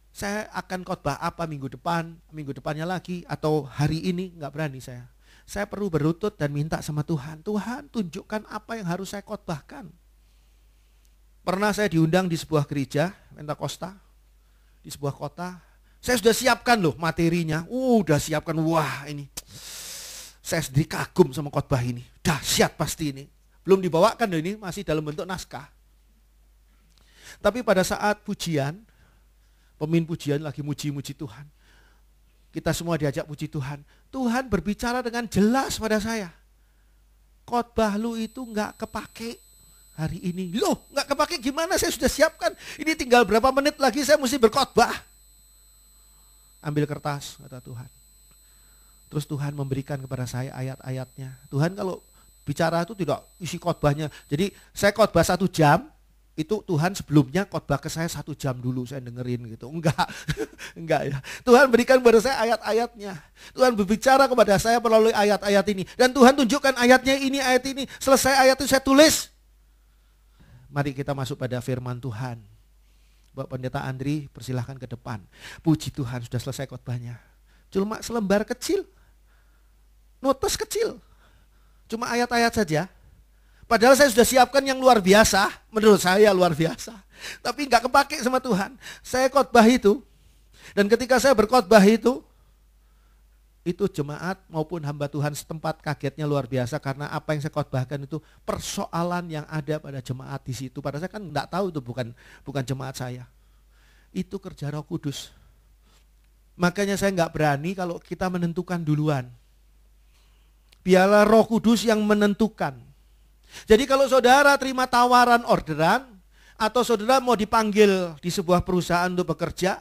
saya akan khotbah apa minggu depan, minggu depannya lagi atau hari ini nggak berani saya. Saya perlu berlutut dan minta sama Tuhan. Tuhan tunjukkan apa yang harus saya khotbahkan. Pernah saya diundang di sebuah gereja, Pentakosta, di sebuah kota. Saya sudah siapkan loh materinya. Uh, udah siapkan, wah ini. Saya sendiri kagum sama khotbah ini. Dahsyat pasti ini. Belum dibawakan loh ini, masih dalam bentuk naskah. Tapi pada saat pujian, pemimpin pujian lagi muji-muji Tuhan. Kita semua diajak puji Tuhan. Tuhan berbicara dengan jelas pada saya. Khotbah lu itu nggak kepake hari ini. Loh, nggak kepake gimana? Saya sudah siapkan. Ini tinggal berapa menit lagi saya mesti berkhotbah. Ambil kertas, kata Tuhan. Terus Tuhan memberikan kepada saya ayat-ayatnya. Tuhan kalau bicara itu tidak isi khotbahnya. Jadi saya khotbah satu jam, itu Tuhan sebelumnya khotbah ke saya satu jam dulu saya dengerin gitu. Enggak, enggak ya. Tuhan berikan kepada saya ayat-ayatnya. Tuhan berbicara kepada saya melalui ayat-ayat ini. Dan Tuhan tunjukkan ayatnya ini, ayat ini. Selesai ayat itu saya tulis. Mari kita masuk pada firman Tuhan. Bapak Pendeta Andri persilahkan ke depan. Puji Tuhan sudah selesai khotbahnya. Cuma selembar kecil. Notes kecil. Cuma ayat-ayat saja Padahal saya sudah siapkan yang luar biasa, menurut saya luar biasa. Tapi nggak kepake sama Tuhan. Saya khotbah itu, dan ketika saya berkhotbah itu, itu jemaat maupun hamba Tuhan setempat kagetnya luar biasa karena apa yang saya khotbahkan itu persoalan yang ada pada jemaat di situ. Padahal saya kan nggak tahu itu bukan bukan jemaat saya. Itu kerja Roh Kudus. Makanya saya nggak berani kalau kita menentukan duluan. Biarlah Roh Kudus yang menentukan. Jadi kalau saudara terima tawaran orderan, atau saudara mau dipanggil di sebuah perusahaan untuk bekerja,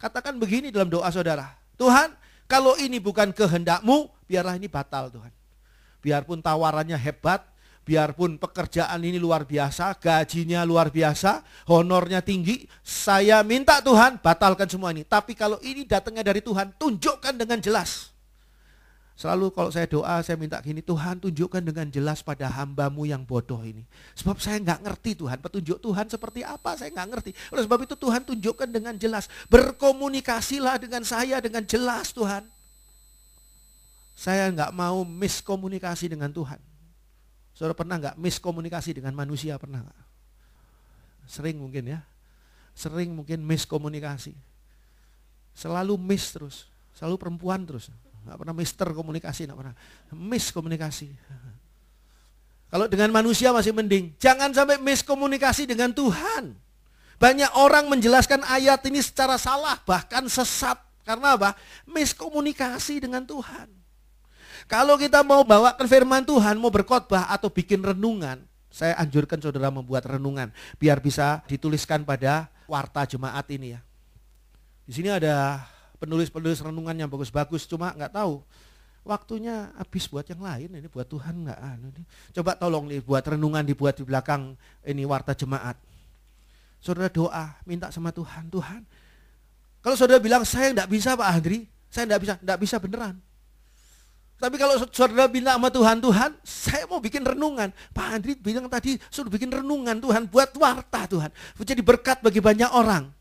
katakan begini dalam doa saudara, Tuhan kalau ini bukan kehendakmu, biarlah ini batal Tuhan. Biarpun tawarannya hebat, biarpun pekerjaan ini luar biasa, gajinya luar biasa, honornya tinggi, saya minta Tuhan batalkan semua ini. Tapi kalau ini datangnya dari Tuhan, tunjukkan dengan jelas. Selalu kalau saya doa, saya minta gini, Tuhan tunjukkan dengan jelas pada hambamu yang bodoh ini. Sebab saya nggak ngerti Tuhan, petunjuk Tuhan seperti apa saya nggak ngerti. Oleh sebab itu Tuhan tunjukkan dengan jelas, berkomunikasilah dengan saya dengan jelas Tuhan. Saya nggak mau miskomunikasi dengan Tuhan. Saudara pernah nggak miskomunikasi dengan manusia? Pernah gak? Sering mungkin ya. Sering mungkin miskomunikasi. Selalu miss terus. Selalu perempuan terus nggak pernah mister komunikasi, nggak pernah Miss komunikasi. Kalau dengan manusia masih mending, jangan sampai Miss komunikasi dengan Tuhan. Banyak orang menjelaskan ayat ini secara salah, bahkan sesat. Karena apa? Miskomunikasi dengan Tuhan. Kalau kita mau bawa ke firman Tuhan, mau berkhotbah atau bikin renungan, saya anjurkan saudara membuat renungan biar bisa dituliskan pada warta jemaat ini ya. Di sini ada penulis-penulis renungan yang bagus-bagus cuma nggak tahu waktunya habis buat yang lain ini buat Tuhan nggak anu, coba tolong nih buat renungan dibuat di belakang ini warta jemaat saudara doa minta sama Tuhan Tuhan kalau saudara bilang saya nggak bisa Pak Andri saya nggak bisa nggak bisa beneran tapi kalau saudara bilang sama Tuhan, Tuhan, saya mau bikin renungan. Pak Andri bilang tadi, suruh bikin renungan Tuhan, buat warta Tuhan. Menjadi berkat bagi banyak orang.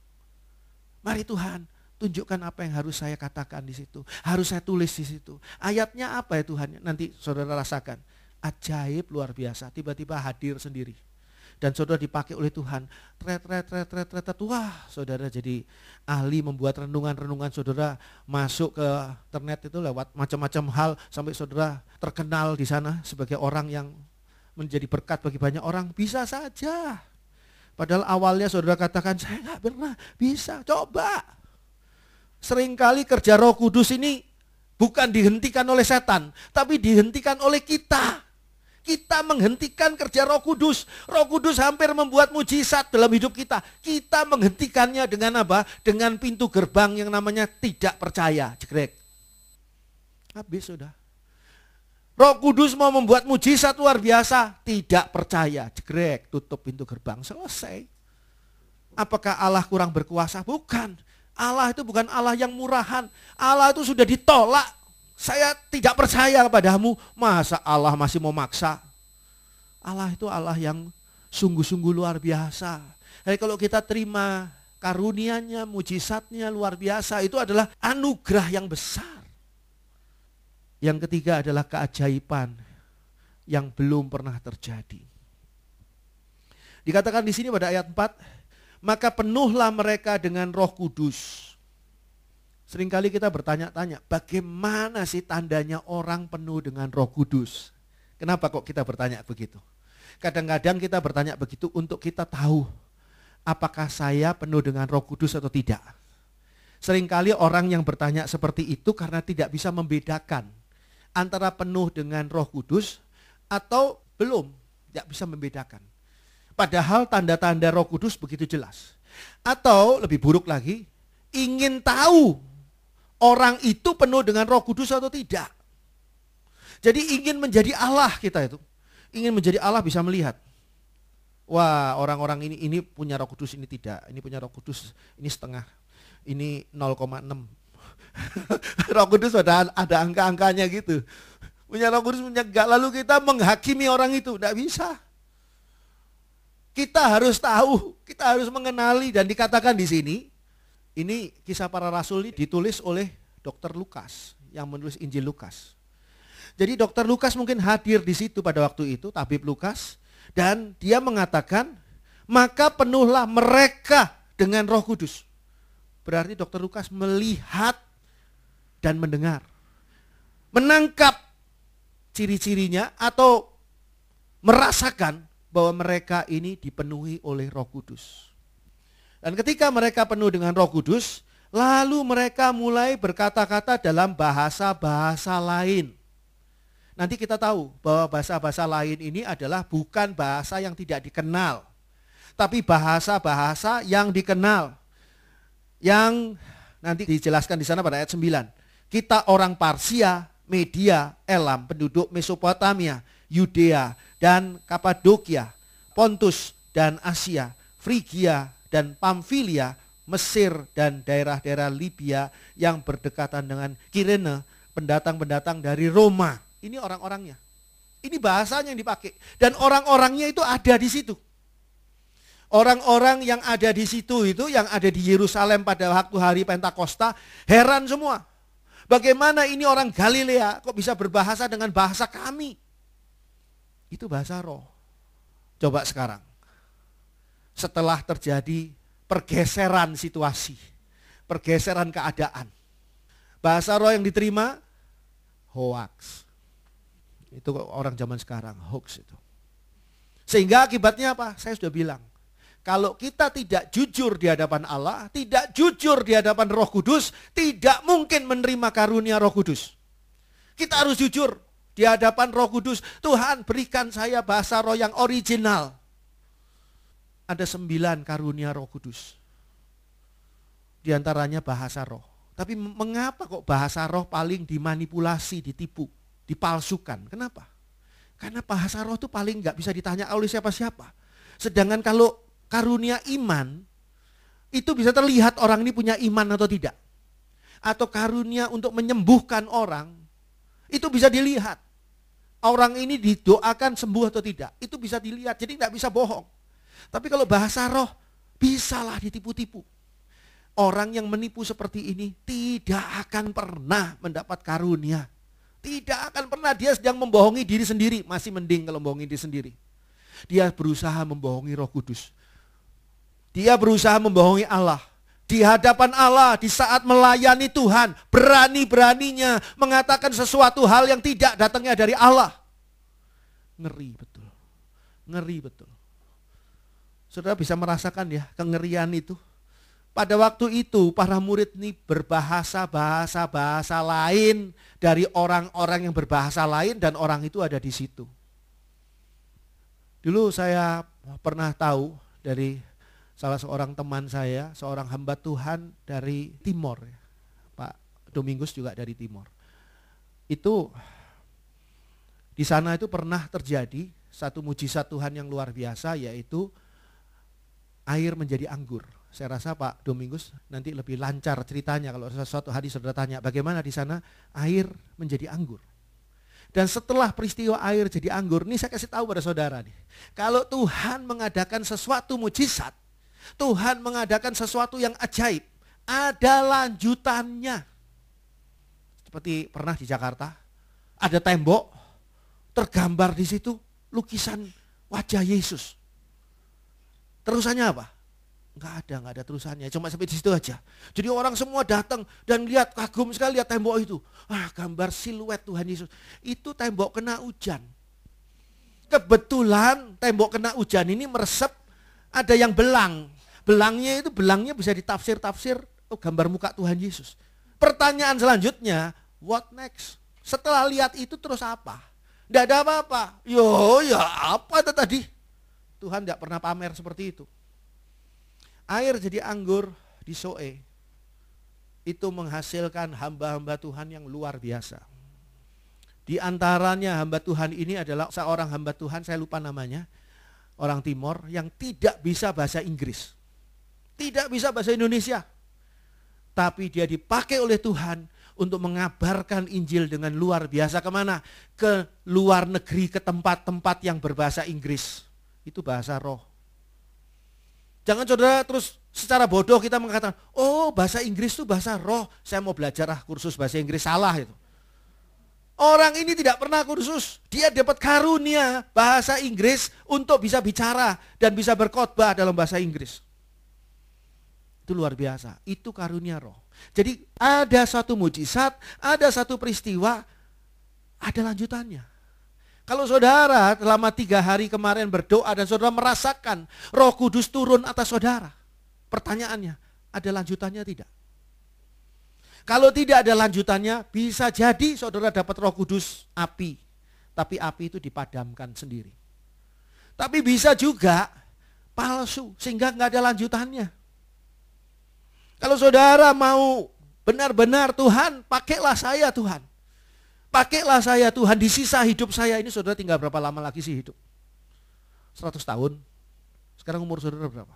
Mari Tuhan, tunjukkan apa yang harus saya katakan di situ. Harus saya tulis di situ. Ayatnya apa ya Tuhan? Nanti saudara rasakan. Ajaib luar biasa, tiba-tiba hadir sendiri. Dan saudara dipakai oleh Tuhan. Tret, tret, tret, tret, tret, tret. Wah, saudara jadi ahli membuat renungan-renungan saudara masuk ke internet itu lewat macam-macam hal. Sampai saudara terkenal di sana sebagai orang yang menjadi berkat bagi banyak orang. Bisa saja. Padahal awalnya saudara katakan, saya nggak pernah bisa, coba seringkali kerja roh kudus ini bukan dihentikan oleh setan, tapi dihentikan oleh kita. Kita menghentikan kerja roh kudus. Roh kudus hampir membuat mujizat dalam hidup kita. Kita menghentikannya dengan apa? Dengan pintu gerbang yang namanya tidak percaya. Jekrek. Habis sudah. Roh kudus mau membuat mujizat luar biasa. Tidak percaya. Jekrek. Tutup pintu gerbang. Selesai. Apakah Allah kurang berkuasa? Bukan. Allah itu bukan Allah yang murahan. Allah itu sudah ditolak. Saya tidak percaya kepadamu. Masa Allah masih mau maksa? Allah itu Allah yang sungguh-sungguh luar biasa. Jadi kalau kita terima karunianya, mujizatnya luar biasa, itu adalah anugerah yang besar. Yang ketiga adalah keajaiban yang belum pernah terjadi. Dikatakan di sini pada ayat 4, maka penuhlah mereka dengan roh kudus. Seringkali kita bertanya-tanya, bagaimana sih tandanya orang penuh dengan roh kudus? Kenapa kok kita bertanya begitu? Kadang-kadang kita bertanya begitu untuk kita tahu apakah saya penuh dengan roh kudus atau tidak. Seringkali orang yang bertanya seperti itu karena tidak bisa membedakan antara penuh dengan roh kudus atau belum, tidak bisa membedakan. Padahal tanda-tanda roh kudus begitu jelas. Atau lebih buruk lagi, ingin tahu orang itu penuh dengan roh kudus atau tidak. Jadi ingin menjadi Allah kita itu. Ingin menjadi Allah bisa melihat. Wah orang-orang ini ini punya roh kudus, ini tidak. Ini punya roh kudus, ini setengah. Ini 0,6. roh kudus ada, ada angka-angkanya gitu. Punya roh kudus, punya gak Lalu kita menghakimi orang itu. Enggak bisa. Kita harus tahu, kita harus mengenali dan dikatakan di sini ini kisah para rasul ini ditulis oleh dokter Lukas yang menulis Injil Lukas. Jadi dokter Lukas mungkin hadir di situ pada waktu itu, tabib Lukas dan dia mengatakan, "Maka penuhlah mereka dengan Roh Kudus." Berarti dokter Lukas melihat dan mendengar. Menangkap ciri-cirinya atau merasakan bahwa mereka ini dipenuhi oleh Roh Kudus. Dan ketika mereka penuh dengan Roh Kudus, lalu mereka mulai berkata-kata dalam bahasa-bahasa lain. Nanti kita tahu bahwa bahasa-bahasa lain ini adalah bukan bahasa yang tidak dikenal, tapi bahasa-bahasa yang dikenal. Yang nanti dijelaskan di sana pada ayat 9. Kita orang Parsia, Media, Elam, penduduk Mesopotamia Yudea dan Kapadokia, Pontus dan Asia, Frigia dan Pamfilia, Mesir dan daerah-daerah Libya yang berdekatan dengan Kirene, pendatang-pendatang dari Roma. Ini orang-orangnya. Ini bahasanya yang dipakai. Dan orang-orangnya itu ada di situ. Orang-orang yang ada di situ itu, yang ada di Yerusalem pada waktu hari Pentakosta, heran semua. Bagaimana ini orang Galilea kok bisa berbahasa dengan bahasa kami? Itu bahasa roh. Coba sekarang. Setelah terjadi pergeseran situasi, pergeseran keadaan. Bahasa roh yang diterima hoax. Itu orang zaman sekarang, hoax itu. Sehingga akibatnya apa? Saya sudah bilang. Kalau kita tidak jujur di hadapan Allah, tidak jujur di hadapan Roh Kudus, tidak mungkin menerima karunia Roh Kudus. Kita harus jujur di hadapan Roh Kudus, Tuhan berikan saya bahasa roh yang original. Ada sembilan karunia Roh Kudus. Di antaranya bahasa roh. Tapi mengapa kok bahasa roh paling dimanipulasi, ditipu, dipalsukan? Kenapa? Karena bahasa roh itu paling nggak bisa ditanya oleh siapa-siapa. Sedangkan kalau karunia iman, itu bisa terlihat orang ini punya iman atau tidak. Atau karunia untuk menyembuhkan orang, itu bisa dilihat orang ini didoakan sembuh atau tidak. Itu bisa dilihat, jadi tidak bisa bohong. Tapi kalau bahasa roh, bisalah ditipu-tipu. Orang yang menipu seperti ini tidak akan pernah mendapat karunia. Tidak akan pernah dia sedang membohongi diri sendiri. Masih mending kalau membohongi diri sendiri. Dia berusaha membohongi roh kudus. Dia berusaha membohongi Allah di hadapan Allah di saat melayani Tuhan, berani-beraninya mengatakan sesuatu hal yang tidak datangnya dari Allah. Ngeri betul. Ngeri betul. Saudara bisa merasakan ya kengerian itu. Pada waktu itu para murid ini berbahasa bahasa bahasa lain dari orang-orang yang berbahasa lain dan orang itu ada di situ. Dulu saya pernah tahu dari salah seorang teman saya, seorang hamba Tuhan dari Timor, ya. Pak Domingus juga dari Timor. Itu di sana itu pernah terjadi satu mujizat Tuhan yang luar biasa yaitu air menjadi anggur. Saya rasa Pak Domingus nanti lebih lancar ceritanya kalau suatu hari saudara tanya bagaimana di sana air menjadi anggur. Dan setelah peristiwa air jadi anggur, ini saya kasih tahu pada saudara nih. Kalau Tuhan mengadakan sesuatu mujizat, Tuhan mengadakan sesuatu yang ajaib. Ada lanjutannya. Seperti pernah di Jakarta, ada tembok tergambar di situ lukisan wajah Yesus. Terusannya apa? Enggak ada, enggak ada terusannya. Cuma sampai di situ aja. Jadi orang semua datang dan lihat kagum sekali lihat tembok itu. Ah, gambar siluet Tuhan Yesus. Itu tembok kena hujan. Kebetulan tembok kena hujan ini meresap ada yang belang. Belangnya itu belangnya bisa ditafsir-tafsir oh, gambar muka Tuhan Yesus. Pertanyaan selanjutnya, what next? Setelah lihat itu terus apa? Tidak ada apa-apa. Yo, ya apa itu tadi? Tuhan tidak pernah pamer seperti itu. Air jadi anggur di Soe itu menghasilkan hamba-hamba Tuhan yang luar biasa. Di antaranya hamba Tuhan ini adalah seorang hamba Tuhan, saya lupa namanya, orang Timor yang tidak bisa bahasa Inggris tidak bisa bahasa Indonesia. Tapi dia dipakai oleh Tuhan untuk mengabarkan Injil dengan luar biasa kemana? Ke luar negeri, ke tempat-tempat yang berbahasa Inggris. Itu bahasa roh. Jangan saudara terus secara bodoh kita mengatakan, oh bahasa Inggris itu bahasa roh, saya mau belajar ah kursus bahasa Inggris, salah itu. Orang ini tidak pernah kursus, dia dapat karunia bahasa Inggris untuk bisa bicara dan bisa berkhotbah dalam bahasa Inggris. Itu luar biasa. Itu karunia roh. Jadi ada satu mujizat, ada satu peristiwa, ada lanjutannya. Kalau saudara selama tiga hari kemarin berdoa dan saudara merasakan roh kudus turun atas saudara. Pertanyaannya, ada lanjutannya tidak? Kalau tidak ada lanjutannya, bisa jadi saudara dapat roh kudus api. Tapi api itu dipadamkan sendiri. Tapi bisa juga palsu, sehingga nggak ada lanjutannya. Kalau saudara mau benar-benar Tuhan, pakailah saya Tuhan. Pakailah saya Tuhan di sisa hidup saya ini saudara tinggal berapa lama lagi sih hidup? 100 tahun. Sekarang umur saudara berapa?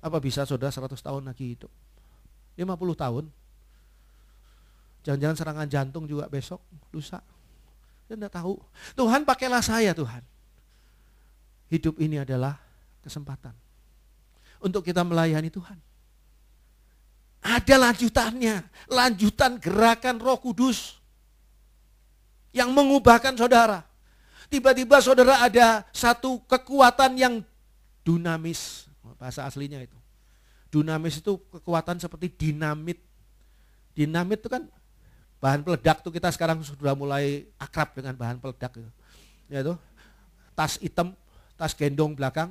Apa bisa saudara 100 tahun lagi hidup? 50 tahun. Jangan-jangan serangan jantung juga besok, lusa. Saya tidak tahu. Tuhan pakailah saya Tuhan. Hidup ini adalah kesempatan. Untuk kita melayani Tuhan. Ada lanjutannya, lanjutan gerakan Roh Kudus yang mengubahkan saudara. Tiba-tiba saudara ada satu kekuatan yang dinamis, bahasa aslinya itu. Dinamis itu kekuatan seperti dinamit. Dinamit itu kan bahan peledak tuh kita sekarang sudah mulai akrab dengan bahan peledak itu. Yaitu tas hitam, tas gendong belakang,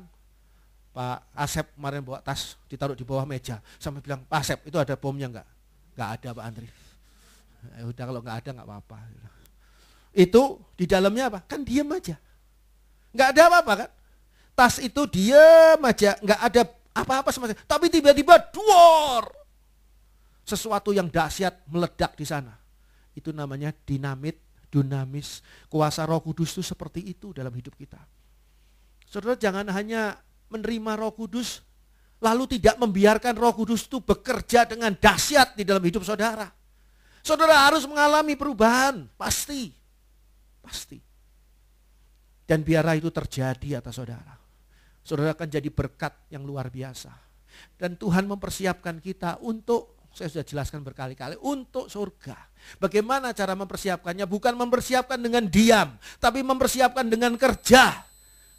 Pak Asep kemarin bawa tas ditaruh di bawah meja sampai bilang Pak Asep itu ada bomnya nggak? Nggak ada Pak Andri. Ya udah kalau nggak ada nggak apa-apa. Itu di dalamnya apa? Kan diam aja. Nggak ada apa-apa kan? Tas itu diam aja, nggak ada apa-apa sama sekali. Tapi tiba-tiba duor. Sesuatu yang dahsyat meledak di sana. Itu namanya dinamit, dinamis. Kuasa roh kudus itu seperti itu dalam hidup kita. Saudara jangan hanya menerima Roh Kudus, lalu tidak membiarkan Roh Kudus itu bekerja dengan dahsyat di dalam hidup saudara. Saudara harus mengalami perubahan, pasti. Pasti. Dan biarlah itu terjadi atas saudara. Saudara akan jadi berkat yang luar biasa. Dan Tuhan mempersiapkan kita untuk saya sudah jelaskan berkali-kali untuk surga. Bagaimana cara mempersiapkannya? Bukan mempersiapkan dengan diam, tapi mempersiapkan dengan kerja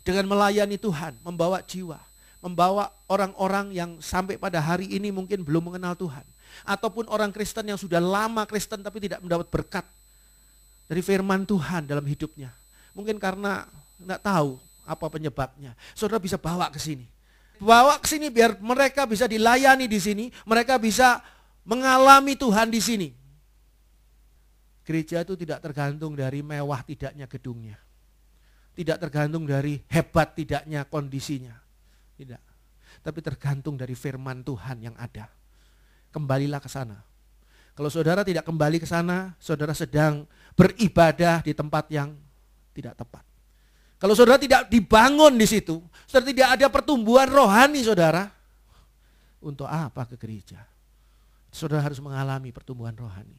dengan melayani Tuhan, membawa jiwa, membawa orang-orang yang sampai pada hari ini mungkin belum mengenal Tuhan, ataupun orang Kristen yang sudah lama Kristen tapi tidak mendapat berkat dari firman Tuhan dalam hidupnya. Mungkin karena nggak tahu apa penyebabnya. Saudara bisa bawa ke sini. Bawa ke sini biar mereka bisa dilayani di sini, mereka bisa mengalami Tuhan di sini. Gereja itu tidak tergantung dari mewah tidaknya gedungnya tidak tergantung dari hebat tidaknya kondisinya. Tidak. Tapi tergantung dari firman Tuhan yang ada. Kembalilah ke sana. Kalau saudara tidak kembali ke sana, saudara sedang beribadah di tempat yang tidak tepat. Kalau saudara tidak dibangun di situ, saudara tidak ada pertumbuhan rohani saudara, untuk apa ke gereja? Saudara harus mengalami pertumbuhan rohani.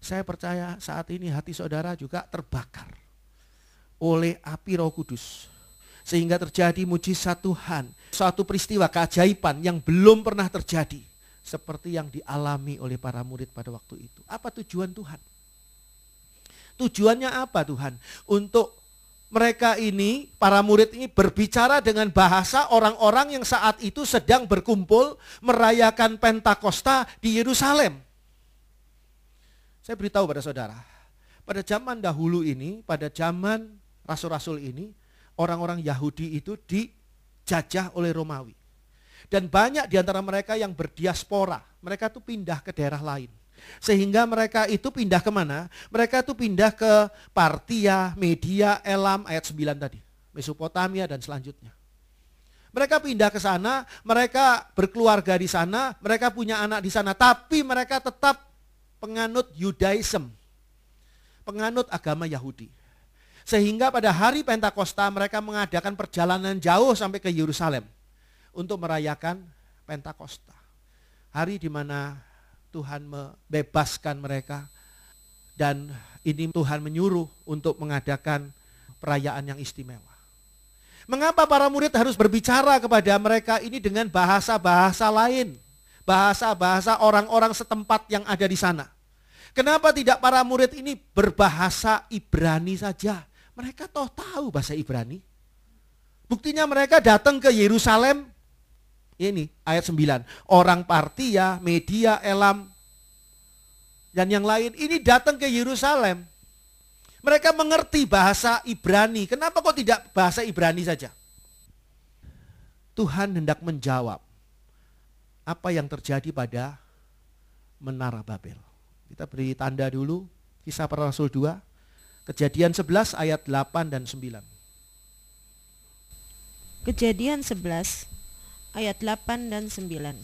Saya percaya saat ini hati saudara juga terbakar oleh api roh kudus. Sehingga terjadi mujizat Tuhan. Suatu peristiwa keajaiban yang belum pernah terjadi. Seperti yang dialami oleh para murid pada waktu itu. Apa tujuan Tuhan? Tujuannya apa Tuhan? Untuk mereka ini, para murid ini berbicara dengan bahasa orang-orang yang saat itu sedang berkumpul merayakan Pentakosta di Yerusalem. Saya beritahu pada saudara, pada zaman dahulu ini, pada zaman rasul-rasul ini, orang-orang Yahudi itu dijajah oleh Romawi. Dan banyak di antara mereka yang berdiaspora, mereka itu pindah ke daerah lain. Sehingga mereka itu pindah kemana? Mereka itu pindah ke Partia, Media, Elam, ayat 9 tadi. Mesopotamia dan selanjutnya. Mereka pindah ke sana, mereka berkeluarga di sana, mereka punya anak di sana, tapi mereka tetap penganut Yudaism, penganut agama Yahudi. Sehingga pada hari Pentakosta mereka mengadakan perjalanan jauh sampai ke Yerusalem untuk merayakan Pentakosta. Hari di mana Tuhan membebaskan mereka dan ini Tuhan menyuruh untuk mengadakan perayaan yang istimewa. Mengapa para murid harus berbicara kepada mereka ini dengan bahasa-bahasa lain? Bahasa-bahasa orang-orang setempat yang ada di sana. Kenapa tidak para murid ini berbahasa Ibrani saja? Mereka toh tahu bahasa Ibrani. Buktinya mereka datang ke Yerusalem. Ini ayat 9. Orang Partia, Media, Elam, dan yang lain ini datang ke Yerusalem. Mereka mengerti bahasa Ibrani. Kenapa kok tidak bahasa Ibrani saja? Tuhan hendak menjawab apa yang terjadi pada menara Babel. Kita beri tanda dulu, kisah para rasul 2. Kejadian 11 ayat 8 dan 9. Kejadian 11 ayat 8 dan 9.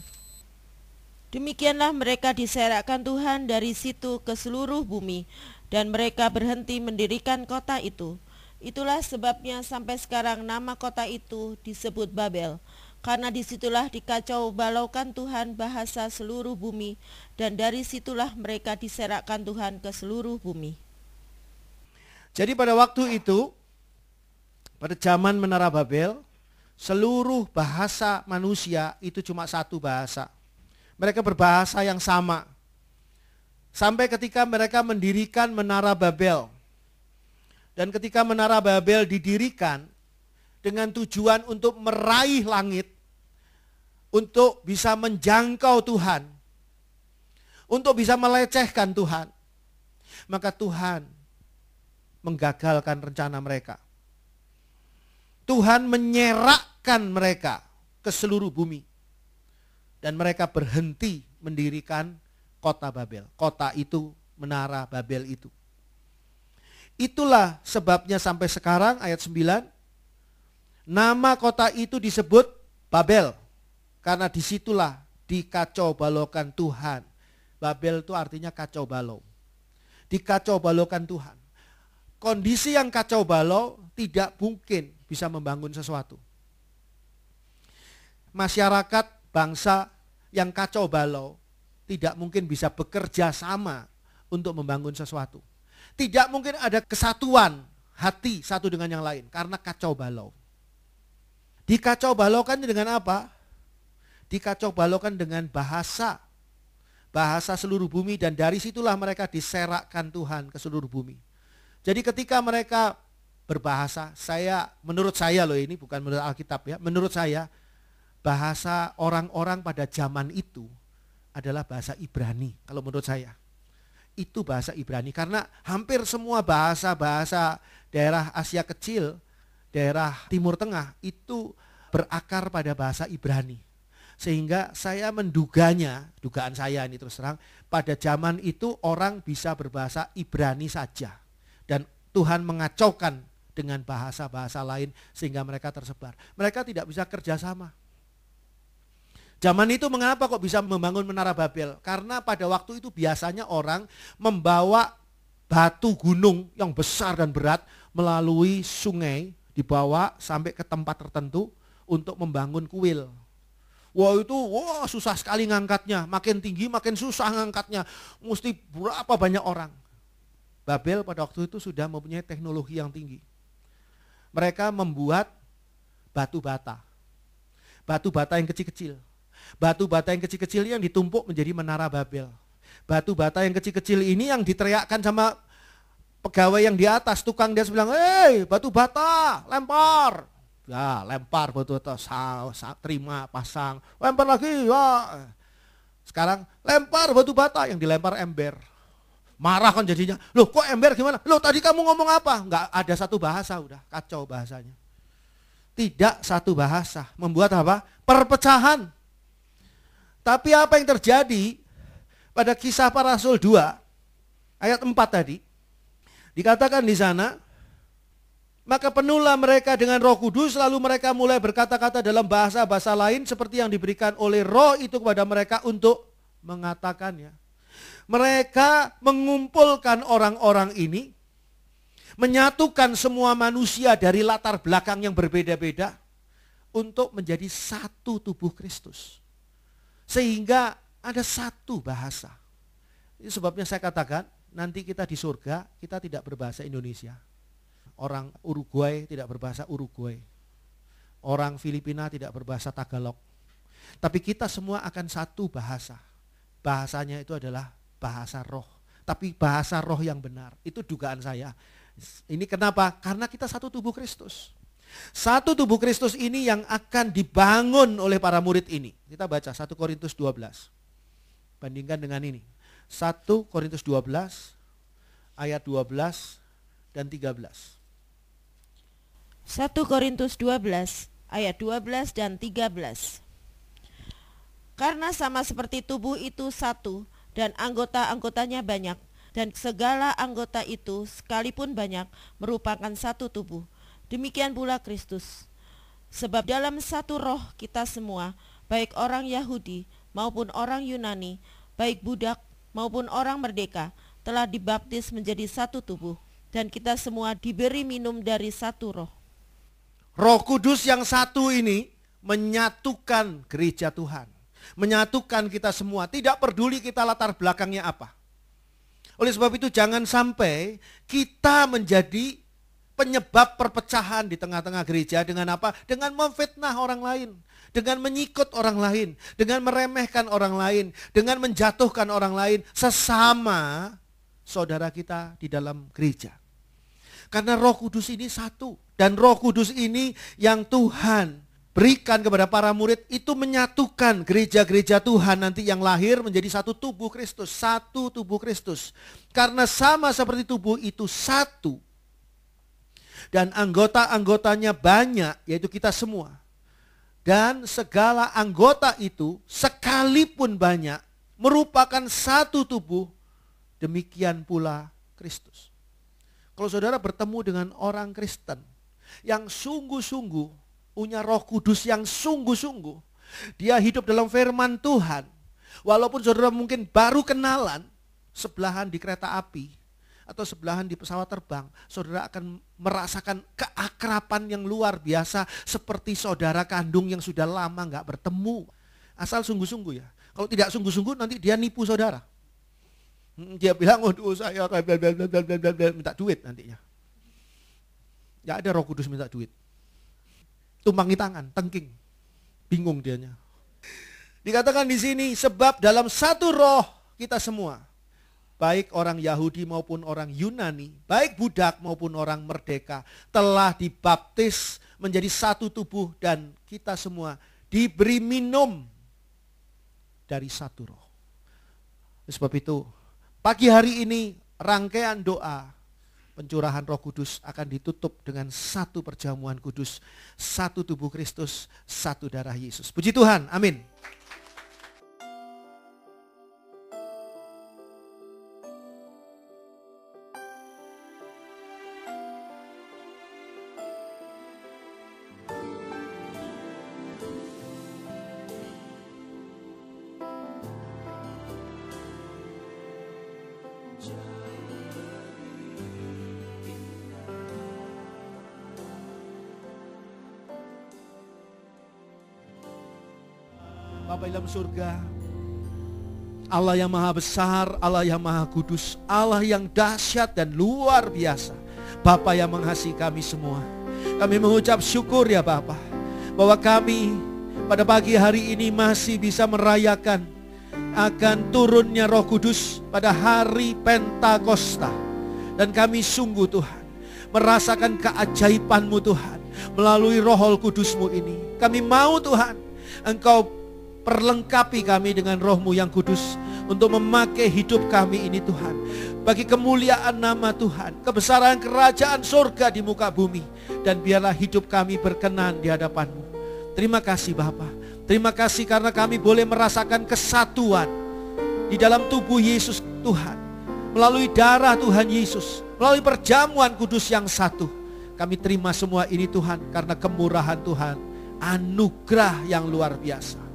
Demikianlah mereka diserakkan Tuhan dari situ ke seluruh bumi dan mereka berhenti mendirikan kota itu. Itulah sebabnya sampai sekarang nama kota itu disebut Babel karena disitulah dikacau balaukan Tuhan bahasa seluruh bumi, dan dari situlah mereka diserakkan Tuhan ke seluruh bumi. Jadi pada waktu itu, pada zaman Menara Babel, seluruh bahasa manusia itu cuma satu bahasa. Mereka berbahasa yang sama. Sampai ketika mereka mendirikan Menara Babel. Dan ketika Menara Babel didirikan dengan tujuan untuk meraih langit, untuk bisa menjangkau Tuhan, untuk bisa melecehkan Tuhan. Maka Tuhan menggagalkan rencana mereka. Tuhan menyerahkan mereka ke seluruh bumi. Dan mereka berhenti mendirikan kota Babel. Kota itu, menara Babel itu. Itulah sebabnya sampai sekarang ayat 9 nama kota itu disebut Babel karena disitulah dikacau balokan Tuhan. Babel itu artinya kacau balau. Dikacau balokan Tuhan kondisi yang kacau balau tidak mungkin bisa membangun sesuatu. Masyarakat, bangsa yang kacau balau tidak mungkin bisa bekerja sama untuk membangun sesuatu. Tidak mungkin ada kesatuan hati satu dengan yang lain karena kacau balau. Dikacau balaukan dengan apa? Dikacau balaukan dengan bahasa. Bahasa seluruh bumi dan dari situlah mereka diserakkan Tuhan ke seluruh bumi. Jadi ketika mereka berbahasa, saya menurut saya loh ini bukan menurut Alkitab ya, menurut saya bahasa orang-orang pada zaman itu adalah bahasa Ibrani kalau menurut saya. Itu bahasa Ibrani karena hampir semua bahasa-bahasa daerah Asia Kecil, daerah Timur Tengah itu berakar pada bahasa Ibrani. Sehingga saya menduganya, dugaan saya ini terus terang, pada zaman itu orang bisa berbahasa Ibrani saja dan Tuhan mengacaukan dengan bahasa-bahasa lain sehingga mereka tersebar. Mereka tidak bisa kerjasama. Zaman itu mengapa kok bisa membangun menara Babel? Karena pada waktu itu biasanya orang membawa batu gunung yang besar dan berat melalui sungai dibawa sampai ke tempat tertentu untuk membangun kuil. Wah itu wow susah sekali ngangkatnya, makin tinggi makin susah ngangkatnya. Mesti berapa banyak orang. Babel pada waktu itu sudah mempunyai teknologi yang tinggi. Mereka membuat batu bata. Batu bata yang kecil-kecil. Batu bata yang kecil-kecil yang ditumpuk menjadi menara Babel. Batu bata yang kecil-kecil ini yang diteriakkan sama pegawai yang di atas, tukang dia bilang, "Hei, batu bata, lempar." Ya, lempar batu bata, sal, sa, terima, pasang. Lempar lagi, Wah, ya. Sekarang lempar batu bata yang dilempar ember Marah kan jadinya. Loh kok ember gimana? Loh tadi kamu ngomong apa? Enggak ada satu bahasa udah. Kacau bahasanya. Tidak satu bahasa. Membuat apa? Perpecahan. Tapi apa yang terjadi pada kisah para rasul 2 ayat 4 tadi. Dikatakan di sana, maka penuhlah mereka dengan roh kudus, lalu mereka mulai berkata-kata dalam bahasa-bahasa lain seperti yang diberikan oleh roh itu kepada mereka untuk mengatakannya. Mereka mengumpulkan orang-orang ini, menyatukan semua manusia dari latar belakang yang berbeda-beda untuk menjadi satu tubuh Kristus. Sehingga ada satu bahasa. Ini sebabnya saya katakan, nanti kita di surga, kita tidak berbahasa Indonesia. Orang Uruguay tidak berbahasa Uruguay. Orang Filipina tidak berbahasa Tagalog. Tapi kita semua akan satu bahasa. Bahasanya itu adalah bahasa roh, tapi bahasa roh yang benar. Itu dugaan saya. Ini kenapa? Karena kita satu tubuh Kristus. Satu tubuh Kristus ini yang akan dibangun oleh para murid ini. Kita baca 1 Korintus 12. Bandingkan dengan ini. 1 Korintus 12 ayat 12 dan 13. 1 Korintus 12 ayat 12 dan 13. Karena sama seperti tubuh itu satu, dan anggota-anggotanya banyak, dan segala anggota itu sekalipun banyak merupakan satu tubuh. Demikian pula Kristus. Sebab dalam satu roh kita semua, baik orang Yahudi maupun orang Yunani, baik budak maupun orang merdeka, telah dibaptis menjadi satu tubuh, dan kita semua diberi minum dari satu roh. Roh Kudus yang satu ini menyatukan gereja Tuhan menyatukan kita semua, tidak peduli kita latar belakangnya apa. Oleh sebab itu jangan sampai kita menjadi penyebab perpecahan di tengah-tengah gereja dengan apa? Dengan memfitnah orang lain, dengan menyikut orang lain, dengan meremehkan orang lain, dengan menjatuhkan orang lain sesama saudara kita di dalam gereja. Karena Roh Kudus ini satu dan Roh Kudus ini yang Tuhan berikan kepada para murid itu menyatukan gereja-gereja Tuhan nanti yang lahir menjadi satu tubuh Kristus, satu tubuh Kristus. Karena sama seperti tubuh itu satu. Dan anggota-anggotanya banyak, yaitu kita semua. Dan segala anggota itu sekalipun banyak merupakan satu tubuh, demikian pula Kristus. Kalau saudara bertemu dengan orang Kristen yang sungguh-sungguh punya roh kudus yang sungguh-sungguh. Dia hidup dalam firman Tuhan. Walaupun saudara mungkin baru kenalan, sebelahan di kereta api, atau sebelahan di pesawat terbang, saudara akan merasakan keakrapan yang luar biasa seperti saudara kandung yang sudah lama nggak bertemu. Asal sungguh-sungguh ya. Kalau tidak sungguh-sungguh nanti dia nipu saudara. Hmm, dia bilang, waduh saya minta duit nantinya. Ya ada roh kudus minta duit tumpangi tangan, tengking. Bingung dianya. Dikatakan di sini sebab dalam satu roh kita semua, baik orang Yahudi maupun orang Yunani, baik budak maupun orang merdeka, telah dibaptis menjadi satu tubuh dan kita semua diberi minum dari satu roh. Sebab itu, pagi hari ini rangkaian doa pencurahan roh kudus akan ditutup dengan satu perjamuan kudus, satu tubuh Kristus, satu darah Yesus. Puji Tuhan, amin. surga. Allah yang maha besar, Allah yang maha kudus, Allah yang dahsyat dan luar biasa. Bapa yang mengasihi kami semua. Kami mengucap syukur ya Bapa bahwa kami pada pagi hari ini masih bisa merayakan akan turunnya Roh Kudus pada hari Pentakosta. Dan kami sungguh Tuhan merasakan keajaibanMu Tuhan melalui Roh KudusMu ini. Kami mau Tuhan Engkau Perlengkapi kami dengan rohmu yang kudus untuk memakai hidup kami ini Tuhan. Bagi kemuliaan nama Tuhan, kebesaran kerajaan surga di muka bumi. Dan biarlah hidup kami berkenan di hadapanmu. Terima kasih Bapak. Terima kasih karena kami boleh merasakan kesatuan di dalam tubuh Yesus Tuhan. Melalui darah Tuhan Yesus. Melalui perjamuan kudus yang satu. Kami terima semua ini Tuhan karena kemurahan Tuhan. Anugerah yang luar biasa.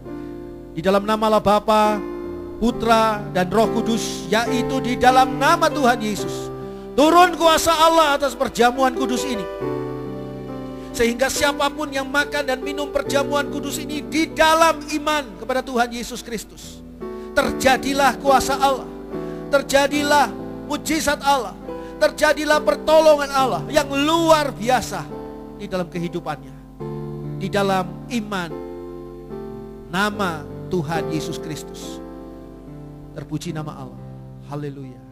Di dalam nama Allah Bapa, Putra dan Roh Kudus, yaitu di dalam nama Tuhan Yesus. Turun kuasa Allah atas perjamuan kudus ini. Sehingga siapapun yang makan dan minum perjamuan kudus ini di dalam iman kepada Tuhan Yesus Kristus. Terjadilah kuasa Allah. Terjadilah mujizat Allah. Terjadilah pertolongan Allah yang luar biasa di dalam kehidupannya. Di dalam iman nama Tuhan Yesus Kristus. Terpuji nama Allah. Haleluya.